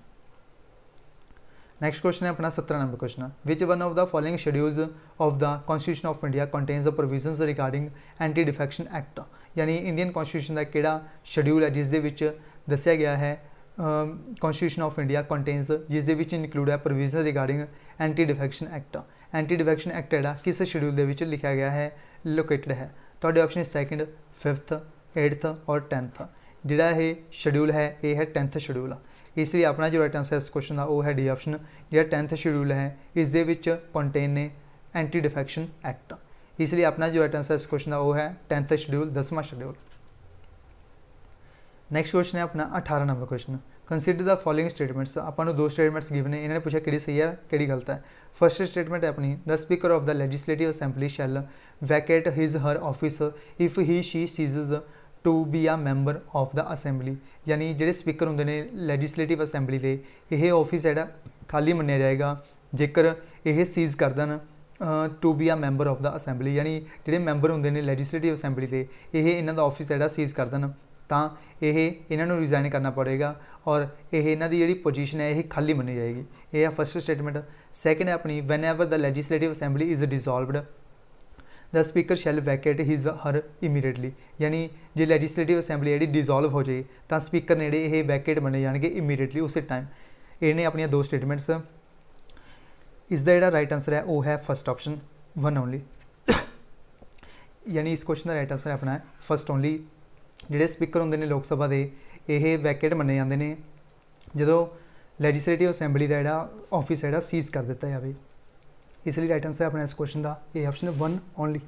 ਨੈਕਸਟ ਕੁਐਸਚਨ ਹੈ ਆਪਣਾ 17 number question which one of the following schedules of the Constitution of India contains a provisions regarding anti defection act ਯਾਨੀ ਇੰਡੀਅਨ ਕਨਸਟੀਟਿਊਸ਼ਨ ਦਾ ਕਿਹੜਾ ਸ਼ੈਡਿਊਲ ਹੈ ਜਿਸ ਦੇ ਵਿੱਚ ਦੱਸਿਆ ਗਿਆ ਹੈ ਕਨਸਟੀਟਿਊਸ਼ਨ ਆਫ ਇੰਡੀਆ ਕੰਟੇਨਸ ਜਿਸ ਦੇ ਵਿੱਚ ਇਨਕਲੂਡ ਹੈ provision regarding anti defection act anti defection act ਜਿਹੜਾ ਕਿਸ ਸ਼ਡਿਊਲ ਦੇ ਵਿੱਚ ਲਿਖਿਆ ਗਿਆ ਹੈ ਲੋਕੇਟਡ ਹੈ ਤੁਹਾਡੇ ਆਪਸ਼ਨ ਹੈ ਸੈਕਿੰਡ 5th 8th ਔਰ 10th ਜਿਹੜਾ ਇਹ ਸ਼ਡਿਊਲ ਹੈ ਇਹ ਹੈ 10th ਸ਼ਡਿਊਲ ਇਸ ਲਈ ਆਪਣਾ ਜੋ ਰਾਈਟ ਆਨਸਰ ਇਸ ਕੁਐਸਚਨ ਦਾ ਉਹ ਹੈ ਡੀ ਆਪਸ਼ਨ ਜਿਹੜਾ 10th ਸ਼ਡਿਊਲ ਹੈ ਇਸ ਦੇ ਵਿੱਚ ਕੰਟੇਨ ਨੇ ਐਂਟੀ ਡਿਫੈਕਸ਼ਨ ਐਕਟ ਇਸ ਲਈ ਆਪਣਾ ਜੋ ਰਾਈਟ ਆਨਸਰ ਇਸ ਕੁਐਸਚਨ ਦਾ ਉਹ ਹੈ 10th ਸ਼ਡਿਊਲ 10ਵਾਂ ਸ਼ਡਿਊਲ ਨੈਕਸਟ ਕੁਐਸਚਨ ਹੈ ਆਪਣਾ 18 number question consider the following statements ਆਪਾਂ ਨੂੰ ਦੋ ਸਟੇਟਮੈਂਟਸ ਗਿਵਨ ਨੇ ਇਹਨਾਂ ਨੇ ਪੁੱਛਿਆ ਕਿਹੜੀ ਸਹੀ ਹੈ ਕਿਹੜੀ ਗਲਤ ਹੈ ਫਰਸਟ ਸਟੇਟਮੈਂਟ ਹੈ ਆਪਣੀ the speaker of the legislative assembly shall vacate his her office if he she ceases to be a member of the assembly ਯਾਨੀ ਜਿਹੜੇ ਸਪੀਕਰ ਹੁੰਦੇ ਨੇ ਲੈਜਿਸਲੇਟਿਵ ਅਸੈਂਬਲੀ ਦੇ ਇਹ ਆਫਿਸ ਜਿਹੜਾ ਖਾਲੀ ਮੰਨਿਆ ਜਾਏਗਾ ਜੇਕਰ ਇਹ ਸੀਜ਼ ਕਰ ਦੇਣ to be a member of the assembly ਯਾਨੀ ਜਿਹੜੇ ਮੈਂਬਰ ਹੁੰਦੇ ਨੇ ਲੈਜਿਸਲੇਟਿਵ ਅਸੈਂਬਲੀ ਦੇ ਇਹ ਇਹਨਾਂ ਦਾ ਆਫਿਸ ਜਿਹੜਾ ਸੀਜ਼ ਕਰ ਦੇਣ ਤਾਂ ਇਹ ਇਹਨਾਂ ਨੂੰ ਰਿਜ਼ਾਈਨ ਕਰਨਾ ਪੜੇਗਾ ਔਰ ਇਹ ਇਹਨਾਂ ਦੀ ਜਿਹੜੀ ਪੋਜੀਸ਼ਨ ਹੈ ਇਹ ਖਾਲੀ ਮੰਨੀ ਜਾਏਗੀ ਇਹ ਹੈ ਫਰਸਟ ਸਟੇਟਮੈਂਟ ਸੈਕੰਡ ਹੈ ਆਪਣੀ whenever the legislative assembly is dissolved the speaker shall vacate his her immediately ਯਾਨੀ ਜੇ ਲੈਜਿਸਲੇਟਿਵ ਅਸੈਂਬਲੀ ਜਿਹੜੀ ਡਿਸੋਲਵ ਹੋ ਜਾਏ ਤਾਂ ਸਪੀਕਰ ਨੇੜੇ ਇਹ ਵੈਕੇਟ ਮੰਨੇ ਜਾਣਗੇ ਇਮੀਡੀਏਟਲੀ ਉਸੇ ਟਾਈਮ ਇਹਨੇ ਆਪਣੀਆਂ ਦੋ ਸਟੇਟਮੈਂਟਸ ਇਸ ਦਾ ਜਿਹੜਾ ਰਾਈਟ ਆਨਸਰ ਹੈ ਉਹ ਹੈ ਫਰਸਟ ਆਪਸ਼ਨ 1 ਓਨਲੀ ਯਾਨੀ ਇਸ ਕੁਐਸਚਨ ਦਾ ਰਾਈਟ ਆਨਸਰ ਆਪਣਾ ਹੈ ਫਰਸਟ ਓਨਲੀ ਜਿਹੜੇ ਸਪੀਕਰ ਹੁੰਦੇ ਨੇ ਲੋਕ ਸਭਾ ਦੇ ਇਹ ਵੈਕੇਟ ਮੰਨੇ ਜਾਂਦੇ ਨੇ ਜਦੋਂ ਲੈਜਿਸਲੇਟਿਵ ਅਸੈਂਬਲੀ ਦਾ ਜਿਹੜਾ ਆਫਿਸ ਜਿਹੜਾ ਸੀਜ਼ ਕਰ ਦਿੱਤਾ ਜਾਵੇ ਇਸ ਲਈ ਰਾਈਟ ਆਨਸਰ ਆਪਣਾ ਇਸ ਕੁਐਸਚਨ ਦਾ ਇਹ ਆਪਸ਼ਨ 1 ਓਨਲੀ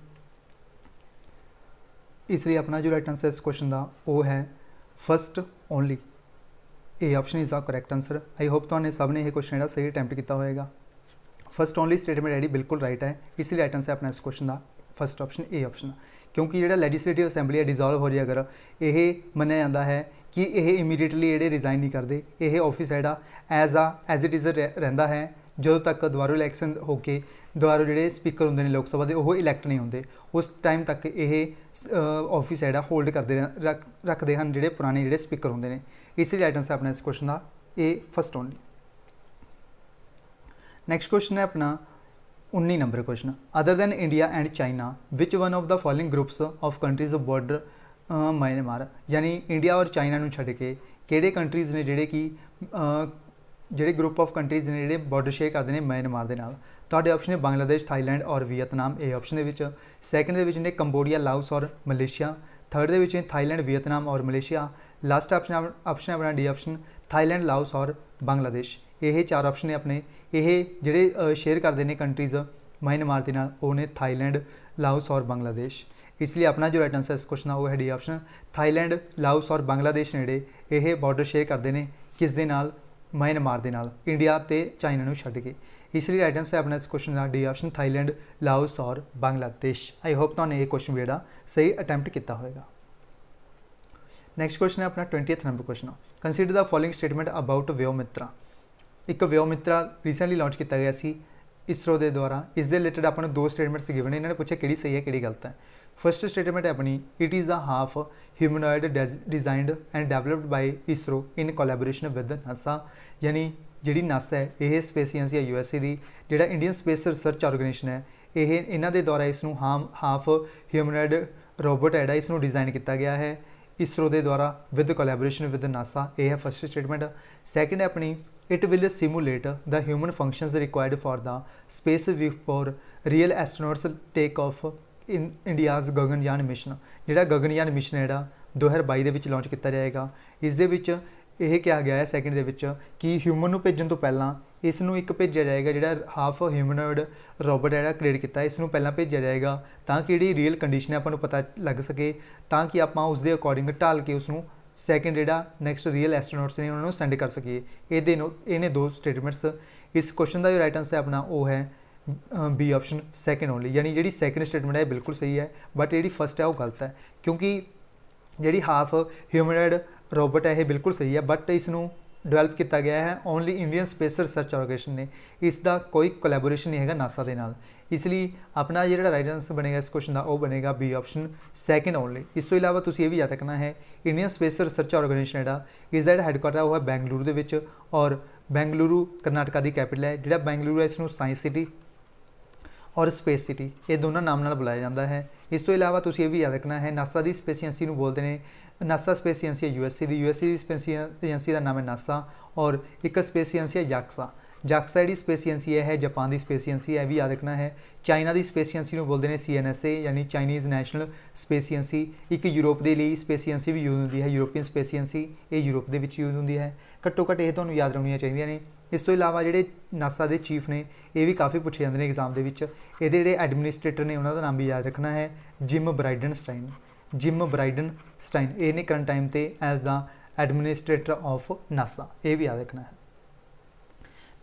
ਇਸ ਲਈ ਆਪਣਾ ਜੋ ਰਾਈਟ ਆਨਸਰ ਇਸ ਕੁਐਸਚਨ ਦਾ ਉਹ ਹੈ ਫਸਟ ਓਨਲੀ ਇਹ option is a correct answer I hope ਤੁਹਾਨੂੰ ਸਭ ਨੇ ਇਹ ਕੁਐਸਚਨ ਜਿਹੜਾ ਸਹੀ ਅਟੈਂਪਟ ਕੀਤਾ ਹੋਵੇਗਾ ਫਸਟ ਓਨਲੀ ਸਟੇਟਮੈਂਟ ਜਿਹੜੀ ਬਿਲਕੁਲ ਰਾਈਟ ਹੈ ਇਸ ਲਈ ਰਾਈਟ ਆਨਸਰ ਆਪਣਾ ਇਸ ਕੁਐਸਚਨ ਦਾ ਫਸਟ ਆਪਸ਼ਨ ਏ ਆਪਸ਼ਨ ਕਿਉਂਕਿ ਜਿਹੜਾ ਲੈਜਿਸਲੇਟਿਵ ਅਸੈਂਬਲੀ ਹੈ ਡਿਸੋਲਵ ਹੋ ਜੇ ਅਗਰ ਇਹ ਮੰਨਿਆ ਜਾਂਦਾ ਹੈ ਕਿ ਇਹ ਇਮੀਡੀਏਟਲੀ ਜਿਹੜੇ ਰਿਜ਼ਾਈਨ ਨਹੀਂ ਕਰਦੇ ਇਹ ਆਫਿਸ ਹੈੜਾ as a as it is ਰਹਿੰਦਾ ਹੈ ਜਦੋਂ ਤੱਕ ਦੁਬਾਰਾ ਇਲੈਕਸ਼ਨ ਹੋ ਕੇ ਦੁਬਾਰਾ ਜਿਹੜੇ ਸਪੀਕਰ ਹੁੰਦੇ ਨੇ ਲੋਕ ਸਭਾ ਦੇ ਉਹ ਇਲੈਕਟ ਨਹੀਂ ਹੁੰਦੇ ਉਸ ਟਾਈਮ ਤੱਕ ਇਹ ਆਫਿਸ ਹੈੜਾ ਹੋਲਡ ਕਰਦੇ ਰੱਖਦੇ ਹਨ ਜਿਹੜੇ ਪੁਰਾਣੇ ਜਿਹੜੇ ਸਪੀਕਰ ਹੁੰਦੇ ਨੇ ਇਸ ਲਈ ਆਈਟਮਸ ਸੇ ਆਪਣਾ ਇਸ ਕੁਐਸਚਨ ਦਾ ਇਹ ਫਸਟ ਓਨਲੀ ਨੈਕਸਟ ਕੁਐਸਚਨ ਹੈ ਆਪਣਾ 19 question other than than and China which one of the following groups of countries countries border Myanmar ਯਾਨੀ ਇੰਡੀਆ ਔਰ ਚਾਈਨਾ ਨੂੰ ਛੱਡ ਕੇ ਕਿਹੜੇ ਕੰਟਰੀਜ਼ ਨੇ ਜਿਹੜੇ ਕਿ ਜਿਹੜੇ ਗਰੁੱਪ ਆਫ ਕੰਟਰੀਜ਼ ਨੇ ਜਿਹੜੇ ਬਾਰਡਰ ਸ਼ੇਅਰ ਕਰਦੇ ਨੇ ਮਾਇਨਮਾਰ ਦੇ ਨਾਲ ਤੁਹਾਡੇ ਆਪਸ਼ਨ ਨੇ ਬੰਗਲਾਦੇਸ਼ ਥਾਈਲੈਂਡ ਔਰ ਵੀਅਤਨਾਮ ਇਹ ਆਪਸ਼ਨ ਦੇ ਵਿੱਚ ਸੈਕੰਡ ਦੇ ਵਿੱਚ ਨੇ ਕੰਬੋਡੀਆ ਲਾਓਸ ਔਰ ਮਲੇਸ਼ੀਆ ਥਰਡ ਦੇ ਵਿੱਚ ਨੇ ਥਾਈਲੈਂਡ ਵੀਅਤਨਾਮ ਔਰ ਮਲੇਸ਼ੀਆ ਲਾਸਟ ਆਪਸ਼ਨ ਆਪਸ਼ਨ ਹੈ ਆਪਣਾ ਡੀ ਆਪਸ਼ਨ ਥਾਈਲੈਂਡ ਲਾਓਸ ਔਰ ਬੰਗਲਾਦੇਸ਼ ਇਹ ਚਾਰ ਆਪਸ਼ਨ ਨੇ ਆਪਣੇ ਇਹ ਜਿਹੜੇ ਸ਼ੇਅਰ ਕਰਦੇ ਨੇ ਕੰਟਰੀਜ਼ ਮਾਇਨਮਾਰ ਦੇ ਨਾਲ ਉਹ ਨੇ ਥਾਈਲੈਂਡ ਲਾਓਸ ਔਰ ਬੰਗਲਾਦੇਸ਼ ਇਸ ਲਈ ਆਪਣਾ ਜੋ ਰਾਈਟ ਆਨਸਰ ਇਸ ਕੁਐਸਚਨ ਆ ਉਹ ਹੈ ਡੀ ਆਪਸ਼ਨ ਥਾਈਲੈਂਡ ਲਾਓਸ ਔਰ ਬੰਗਲਾਦੇਸ਼ ਨੇੜੇ ਇਹ ਬਾਰਡਰ ਸ਼ੇਅਰ ਕਰਦੇ ਨੇ ਕਿਸ ਦੇ ਨਾਲ ਮਾਇਨਮਾਰ ਦੇ ਨਾਲ ਇੰਡੀਆ ਤੇ ਚਾਈਨਾ ਨੂੰ ਛੱਡ ਕੇ ਇਸ ਲਈ ਰਾਈਟ ਆਨਸਰ ਆਪਣਾ ਇਸ ਕੁਐਸਚਨ ਦਾ ਡੀ ਆਪਸ਼ਨ ਥਾਈਲੈਂਡ ਲਾਓਸ ਔਰ ਬੰਗਲਾਦੇਸ਼ ਆਈ ਹੋਪ ਤੁਹਾਨੂੰ ਇਹ ਕੁਐਸਚਨ ਜਿਹੜਾ ਸਹੀ ਅਟੈਂਪਟ ਕੀਤਾ ਹੋਵੇਗਾ ਨੈਕਸਟ ਕੁਐਸਚਨ ਹੈ ਆਪਣਾ 20th number question consider the following statement about Vyommitra ਇੱਕ ਵਿਓ ਮਿੱਤਰਾ ਰੀਸੈਂਟਲੀ ਲਾਂਚ ਕੀਤਾ ਗਿਆ ਸੀ ਇਸਰੋ ਦੇ ਦੁਆਰਾ ਇਸ ਦੇ ਰਿਲੇਟਡ ਆਪਾਂ ਨੂੰ ਦੋ ਸਟੇਟਮੈਂਟਸ ਗਿਵਨ ਨੇ ਇਹਨਾਂ ਨੇ ਪੁੱਛਿਆ ਕਿਹੜੀ ਸਹੀ ਹੈ ਕਿਹੜੀ ਗਲਤ ਹੈ ਫਰਸਟ ਸਟੇਟਮੈਂਟ ਹੈ ਆਪਣੀ it is a half humanoid designed and developed by ISRO in collaboration with NASA ਯਾਨੀ ਜਿਹੜੀ ਨਾਸਾ ਹੈ ਇਹ ਸਪੇਸ ਏਜੰਸੀ ਹੈ ਯੂਐਸਏ ਦੀ ਜਿਹੜਾ ਇੰਡੀਅਨ ਸਪੇਸ ਰਿਸਰਚ ਆਰਗੇਨਾਈਜੇਸ਼ਨ ਹੈ ਇਹ ਇਹਨਾਂ ਦੇ ਦੁਆਰਾ ਇਸ ਨੂੰ ਹਾਫ ਹਿਊਮਨੋਇਡ ਰੋਬੋਟ ਐਡਾ ਇਸ ਨੂੰ ਡਿਜ਼ਾਈਨ ਕੀਤਾ ਗਿਆ ਹੈ ਇਸਰੋ ਦੇ ਦੁਆਰਾ ਵਿਦ ਕੋਲੈਬੋਰੇਸ਼ਨ ਵਿਦ ਨਾਸਾ ਇਹ ਹੈ ਫਰਸਟ ਸਟੇਟਮੈਂਟ ਸੈਕੰਡ ਹੈ ਆਪਣੀ It will simulate the human functions required for the space for real astronauts take off in India's Gaganyaan mission ਜਿਹੜਾ ਗਗਨਯਾਨ ਮਿਸ਼ਨ ਹੈ ਜਿਹੜਾ 2022 ਦੇ ਵਿੱਚ ਲਾਂਚ ਕੀਤਾ ਜਾਏਗਾ ਇਸ ਦੇ ਵਿੱਚ ਇਹ ਕਿਹਾ ਗਿਆ ਹੈ ਸੈਕਿੰਡ ਦੇ ਵਿੱਚ ਕਿ ਹਿਊਮਨ ਨੂੰ ਭੇਜਣ ਤੋਂ ਪਹਿਲਾਂ ਇਸ ਨੂੰ ਇੱਕ ਭੇਜਿਆ ਜਾਏਗਾ ਜਿਹੜਾ ਹਾਫ ਹਿਊਮਨੋਇਡ ਰੋਬੋਟ ਜਿਹੜਾ ਕ੍ਰੀਏਟ ਕੀਤਾ ਇਸ ਨੂੰ ਪਹਿਲਾਂ ਭੇਜਿਆ ਜਾਏਗਾ ਤਾਂ ਕਿ ਜਿਹੜੀ ਰੀਅਲ ਕੰਡੀਸ਼ਨ ਹੈ ਆਪਾਂ ਨੂੰ ਪਤਾ ਲੱਗ ਸਕੇ ਤਾਂ ਕਿ ਆਪਾਂ ਉਸ ਦੇ ਅਕੋਰਡਿੰਗ ਢਾਲ ਕੇ ਉਸ ਨੂੰ ਸੈਕੰਡ ਜਿਹੜਾ ਨੈਕਸਟ ਰੀਅਲ ਐਸਟ੍ਰੋਨੌਟਸ ਨੇ ਉਹਨਾਂ ਨੂੰ ਸੈਂਡ ਕਰ ਸਕੀਏ ਇਹਦੇ ਨੂੰ ਇਹਨੇ ਦੋ ਸਟੇਟਮੈਂਟਸ ਇਸ ਕੁਐਸਚਨ ਦਾ ਜੋ ਰਾਈਟ ਆਨਸਰ ਹੈ ਆਪਣਾ ਉਹ ਹੈ ਬੀ ਆਪਸ਼ਨ ਸੈਕੰਡ ਓਨਲੀ ਯਾਨੀ ਜਿਹੜੀ ਸੈਕੰਡ ਸਟੇਟਮੈਂਟ ਹੈ ਬਿਲਕੁਲ ਸਹੀ ਹੈ ਬਟ ਜਿਹੜੀ ਫਰਸਟ ਹੈ ਉਹ ਗਲਤ ਹੈ ਕਿਉਂਕਿ ਜਿਹੜੀ ਹਾਫ ਹਿਊਮਨਡ ਰੋਬੋਟ ਹੈ ਇਹ ਬਿਲਕੁਲ ਸਹੀ ਹੈ ਬਟ ਇਸ ਨੂੰ ਡਿਵੈਲਪ ਕੀਤਾ ਗਿਆ ਹੈ only Indian space research organisation ਨੇ ਇਸ ਦਾ ਕੋਈ ਕੋਲੈਬੋਰੇਸ਼ਨ ਨਹੀਂ ਹੈਗਾ ਨਾਸਾ ਦੇ ਨਾਲ ਇਸ ਲਈ ਆਪਣਾ ਜਿਹੜਾ ਰਾਈਟ ਆਨਸਰ ਬਣੇਗਾ ਇਸ ਕੁਐਸਚਨ ਦਾ ਉਹ ਬਣੇਗਾ ਬੀ ਆਪਸ਼ਨ ਸੈਕਿੰਡ ਓਨਲੀ ਇਸ ਤੋਂ ਇਲਾਵਾ ਤੁਸੀਂ ਇਹ ਵੀ ਯਾਦ ਰੱਖਣਾ ਹੈ ਇੰਡੀਅਨ ਸਪੇਸ ਰਿਸਰਚ ਆਰਗੇਨਾਈਜੇਸ਼ਨ ਜਿਹੜਾ ਇਸ ਦਾ ਜਿਹੜਾ ਹੈੱਡਕੁਆਟਰ ਉਹ ਹੈ ਬੈਂਗਲੁਰੂ ਦੇ ਵਿੱਚ ਔਰ ਬੈਂਗਲੁਰੂ ਕਰਨਾਟਕਾ ਦੀ ਕੈਪੀਟਲ ਹੈ ਜਿਹੜਾ ਬੈਂਗਲੁਰੂ ਹੈ ਇਸ ਨੂੰ ਸਾਇੰਸ ਸਿਟੀ ਔਰ ਸਪੇਸ ਸਿਟੀ ਇਹ ਦੋਨਾਂ ਨਾਮ ਨਾਲ ਬੁਲਾਇਆ ਜਾਂਦਾ ਹੈ ਇਸ ਤੋਂ ਇਲਾਵਾ ਤੁਸੀਂ ਇਹ ਵੀ ਯਾਦ ਰੱਖਣਾ ਹੈ ਨਾਸਾ ਦੀ ਸਪੇਸ ਏਜੰਸੀ ਨੂੰ ਬੋਲਦੇ ਨੇ ਨਾਸਾ ਸਪੇਸ ਏਜੰਸੀ ਹੈ ਯੂਐਸਏ ਦੀ ਯੂਐਸਏ ਦੀ ਸਪੇਸ ਏਜੰਸੀ ਦਾ ਨਾਮ ਹੈ ਨਾਸਾ ਔਰ ਇੱਕ ਸਪੇਸ ਏਜੰਸੀ ਹੈ ਜਾਕਸਾ ਜਾਕਸਾ ਦੀ ਸਪੇਸ ਏਜੰਸੀ ਹੈ ਜਾਪਾਨ ਦੀ ਸਪੇਸ ਏਜੰਸੀ ਹੈ ਵੀ ਯਾਦ ਰੱਖਣਾ ਹੈ ਚਾਈਨਾ ਦੀ ਸਪੇਸ ਏਜੰਸੀ ਨੂੰ ਬੋਲਦੇ ਨੇ ਸੀਐਨਐਸਏ ਯਾਨੀ ਚਾਈਨੀਜ਼ ਨੈਸ਼ਨਲ ਸਪੇਸ ਏਜੰਸੀ ਇੱਕ ਯੂਰਪ ਦੇ ਲਈ ਸਪੇਸ ਏਜੰਸੀ ਵੀ ਯੂਜ਼ ਹੁੰਦੀ ਹੈ ਯੂਰੋਪੀਅਨ ਸਪੇਸ ਏਜੰਸੀ ਇਹ ਯੂਰਪ ਦੇ ਵਿੱਚ ਯੂਜ਼ ਹੁੰਦੀ ਹੈ ਘੱਟੋ ਘੱਟ ਇਹ ਤੁਹਾਨੂੰ ਯਾਦ ਰੱਖਣੀਆਂ ਚਾਹੀਦੀਆਂ ਨੇ ਇਸ ਤੋਂ ਇਲਾਵਾ ਜਿਹੜੇ ਨਾਸਾ ਦੇ ਚੀਫ ਨੇ ਇਹ ਵੀ ਕਾਫੀ ਪੁੱਛੇ ਜਾਂਦੇ ਨੇ ਐਗਜ਼ਾਮ ਦੇ ਵਿੱਚ ਇਹਦੇ ਜਿਹੜੇ ਐਡਮਿਨਿਸਟ੍ਰੇਟਰ ਨੇ ਉਹਨਾਂ ਦਾ ਨਾਮ ਵੀ ਯਾਦ ਰੱਖਣਾ ਹੈ Jim Bridenstine Jim Bridenstine ਇਹ ਨੇ ਕਰੰਟ ਟਾਈਮ ਤੇ as the administrator of NASA ਇਹ ਵੀ ਆ ਦੇਖਣਾ ਹੈ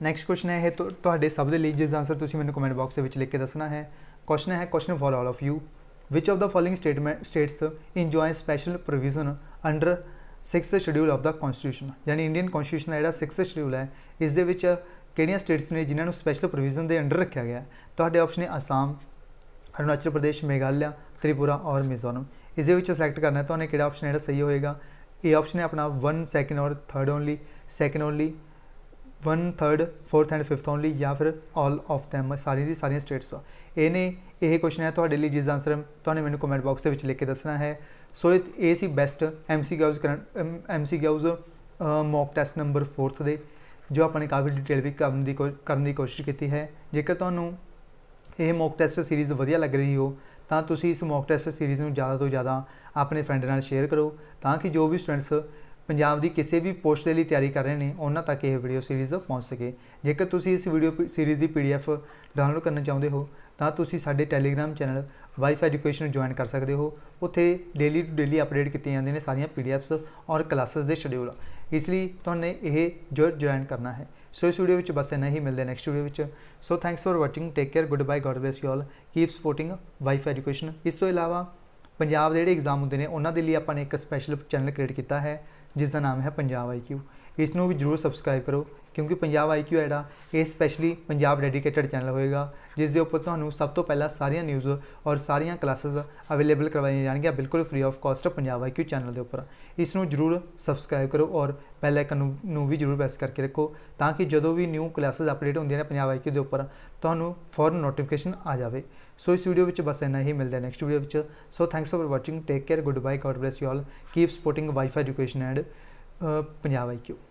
ਨੈਕਸਟ ਕੁਐਸਚਨ ਹੈ ਇਹ ਤੁਹਾਡੇ ਸਭ ਦੇ ਲਈ ਜਿਸ ਦਾ ਆਨਸਰ ਤੁਸੀਂ ਮੈਨੂੰ ਕਮੈਂਟ ਬਾਕਸ ਦੇ ਵਿੱਚ ਲਿਖ ਕੇ ਦੱਸਣਾ ਹੈ ਕੁਐਸਚਨ ਹੈ question for all of you which of the following statement states enjoy special provision under 6th schedule of the constitution ਯਾਨੀ ਇੰਡੀਅਨ ਕਨਸਟੀਟਿਊਸ਼ਨ ਦਾ ਜਿਹੜਾ 6th ਸ਼ਡਿਊਲ ਹੈ ਇਸ ਦੇ ਵਿੱਚ ਕਿਹੜੀਆਂ ਸਟੇਟਸ ਨੇ ਜਿਨ੍ਹਾਂ ਨੂੰ ਸਪੈਸ਼ਲ ਪ੍ਰੋਵੀਜ਼ਨ ਦੇ ਅੰਡਰ ਰੱਖਿਆ ਗਿਆ ਤੁਹਾਡੇ ਆਪਸ਼ਨ ਨੇ ਅਸਾਮ ਅਰੁਣਾਚਲ ਪ੍ਰਦੇਸ਼ ਮੇਘਾਲਿਆ ਤ੍ਰਿਪੁਰਾ ਔਰ ਮਿਜ਼ੋਰਮ ਇਸ ਦੇ ਵਿੱਚ ਸਿਲੈਕਟ ਕਰਨਾ ਤੁਹਾਨੂੰ ਕਿਹੜਾ ਆਪਸ਼ਨ ਜਿਹੜਾ ਸਹੀ ਹੋਏਗਾ ਇਹ ਆਪਸ਼ਨ ਹੈ ਆਪਣਾ 1 ਸੈਕਿੰਡ ਔਰ 3rd only second only 1 3rd 4th and 5th only ਜਾਂ ਫਿਰ ਆਲ ਆਫ them ਸਾਰੀ ਦੀ ਸਾਰੀਆਂ ਸਟੇਟਸ ਇਹ ਨੇ ਇਹ ਕੁਐਸਚਨ ਹੈ ਤੁਹਾਡੇ ਲਈ ਜਿਸ ਦਾ ਆਨਸਰ ਤੁਹਾਨੂੰ ਮੈਨੂੰ ਕਮੈਂਟ ਬਾਕਸ ਦੇ ਵਿੱਚ ਲਿਖ ਕੇ ਦੱਸਣਾ ਹੈ ਸੋ ਇਹ ਸੀ ਬੈਸਟ ਐਮਸੀਕਿਊਜ਼ ਕਰਨ MCQs mock test number 4th ਦੇ ਜੋ ਆਪਾਂ ਨੇ ਕਾਫੀ ਡਿਟੇਲ ਵੀ ਕਰਨ ਦੀ ਕੋਸ਼ਿਸ਼ ਕੀਤੀ ਹੈ ਜੇਕਰ ਤੁਹਾਨੂੰ ਇਹ ਮੌਕ ਟੈਸਟ ਸੀਰੀਜ਼ ਵਧੀਆ ਲੱਗ ਰਹੀ ਹੋ ਤਾਂ ਤੁਸੀਂ ਇਸ ਮੌਕ ਟੈਸਟ ਸੀਰੀਜ਼ ਨੂੰ ਜ਼ਿਆਦਾ ਤੋਂ ਜ਼ਿਆਦਾ ਆਪਣੇ ਫਰੈਂਡ ਨਾਲ ਸ਼ੇਅਰ ਕਰੋ ਤਾਂ ਕਿ ਜੋ ਵੀ ਸਟੂਡੈਂਟਸ ਪੰਜਾਬ ਦੀ ਕਿਸੇ ਵੀ ਪੋਸਟ ਦੇ ਲਈ ਤਿਆਰੀ ਕਰ ਰਹੇ ਨੇ ਉਹਨਾਂ ਤੱਕ ਇਹ ਵੀਡੀਓ ਸੀਰੀਜ਼ ਪਹੁੰਚ ਸਕੇ ਜੇਕਰ ਤੁਸੀਂ ਇਸ ਵੀਡੀਓ ਸੀਰੀਜ਼ ਦੀ ਪੀਡੀਐਫ ਡਾਊਨਲੋਡ ਕਰਨਾ ਚਾਹੁੰਦੇ ਹੋ ਤਾਂ ਤੁਸੀਂ ਸਾਡੇ ਟੈਲੀਗ੍ਰam ਚੈਨਲ ਵਾਈਫ ਐਜੂਕੇਸ਼ਨ ਨੂੰ ਜੁਆਇਨ ਕਰ ਸਕਦੇ ਹੋ ਉੱਥੇ ਡੇਲੀ ਟੂ ਡੇਲੀ ਅਪਡੇਟ ਕੀਤੇ ਜਾਂਦੇ ਨੇ ਸਾਰੀਆਂ ਪੀਡੀਐਫਸ ਔਰ ਕਲਾਸਸ ਦੇ ਸ਼ਡਿਊਲ ਇਸ ਲਈ ਤੁਹਾਨੂੰ ਇਹ ਜੁਆਇਨ ਕਰਨਾ ਹੈ ਸੋ ਇਸ ਵੀਡੀਓ ਵਿੱਚ ਬਸ ਇੰਨਾ ਹੀ ਮਿਲਦੇ ਨੈਕਸਟ ਵੀਡੀਓ ਵਿੱਚ so thanks for watching take care goodbye God bless you all keep supporting WiFi education ਇਸ ਤੋਂ ਇਲਾਵਾ ਪੰਜਾਬ ਦੇ ਜਿਹੜੇ ਐਗਜ਼ਾਮ ਹੁੰਦੇ ਨੇ ਉਹਨਾਂ ਦੇ ਲਈ ਆਪਾਂ ਨੇ ਇੱਕ ਸਪੈਸ਼ਲ ਚੈਨਲ ਕ੍ਰੀਏਟ ਕੀਤਾ ਹੈ ਜਿਸ ਦਾ ਨਾਮ ਹੈ ਪੰਜਾਬ ਆਈਕਿਊ ਇਸ ਨੂੰ ਵੀ ਜਰੂਰ ਸਬਸਕ੍ਰਾਈਬ ਕਰੋ ਕਿਉਂਕਿ ਪੰਜਾਬ ਆਈਕਿਊ ਜਿਹੜਾ ਇਹ ਸਪੈਸ਼ਲੀ ਪੰਜਾਬ ਡੈਡੀਕੇਟਡ ਚੈਨਲ ਹੋਏਗਾ ਜਿਸ ਦੇ ਉੱਪਰ ਤੁਹਾਨੂੰ ਸਭ ਤੋਂ ਪਹਿਲਾਂ ਸਾਰੀਆਂ ਨਿਊਜ਼ ਔਰ ਸਾਰੀਆਂ ਕਲਾਸਸ ਅਵੇਲੇਬਲ ਕਰਵਾਈਆਂ ਜਾਣਗੀਆਂ ਬਿਲਕੁਲ free of cost Punjab IQ channel ਦੇ ਉੱਪਰ ਇਸ ਨੂੰ ਜਰੂਰ ਸਬਸਕ੍ਰਾਈਬ ਕਰੋ ਔਰ ਬੈਲ ਆਈਕਨ ਨੂੰ ਵੀ ਜਰੂਰ ਪ੍ਰੈਸ ਕਰਕੇ ਰੱਖੋ ਤਾਂ ਕਿ ਜਦੋਂ ਵੀ ਨਿਊ ਕਲਾਸਸ ਅਪਡੇਟ ਹੁੰਦੀਆਂ ਨੇ ਪੰਜਾਬ ਆਈਕਿਊ ਦੇ ਉੱਪਰ ਤੁਹਾਨੂੰ ਫੌਰਨ ਨੋਟੀਫਿਕੇਸ਼ਨ ਆ ਜਾਵੇ ਸੋ ਇਸ ਵੀਡੀਓ ਵਿੱਚ ਬਸ ਇੰਨਾ ਹੀ ਮਿਲਦਾ ਨੈਕਸਟ ਵੀਡੀਓ ਵਿੱਚ so thanks for watching take care goodbye God bless you all keep supporting WiFi education and Punjab IQ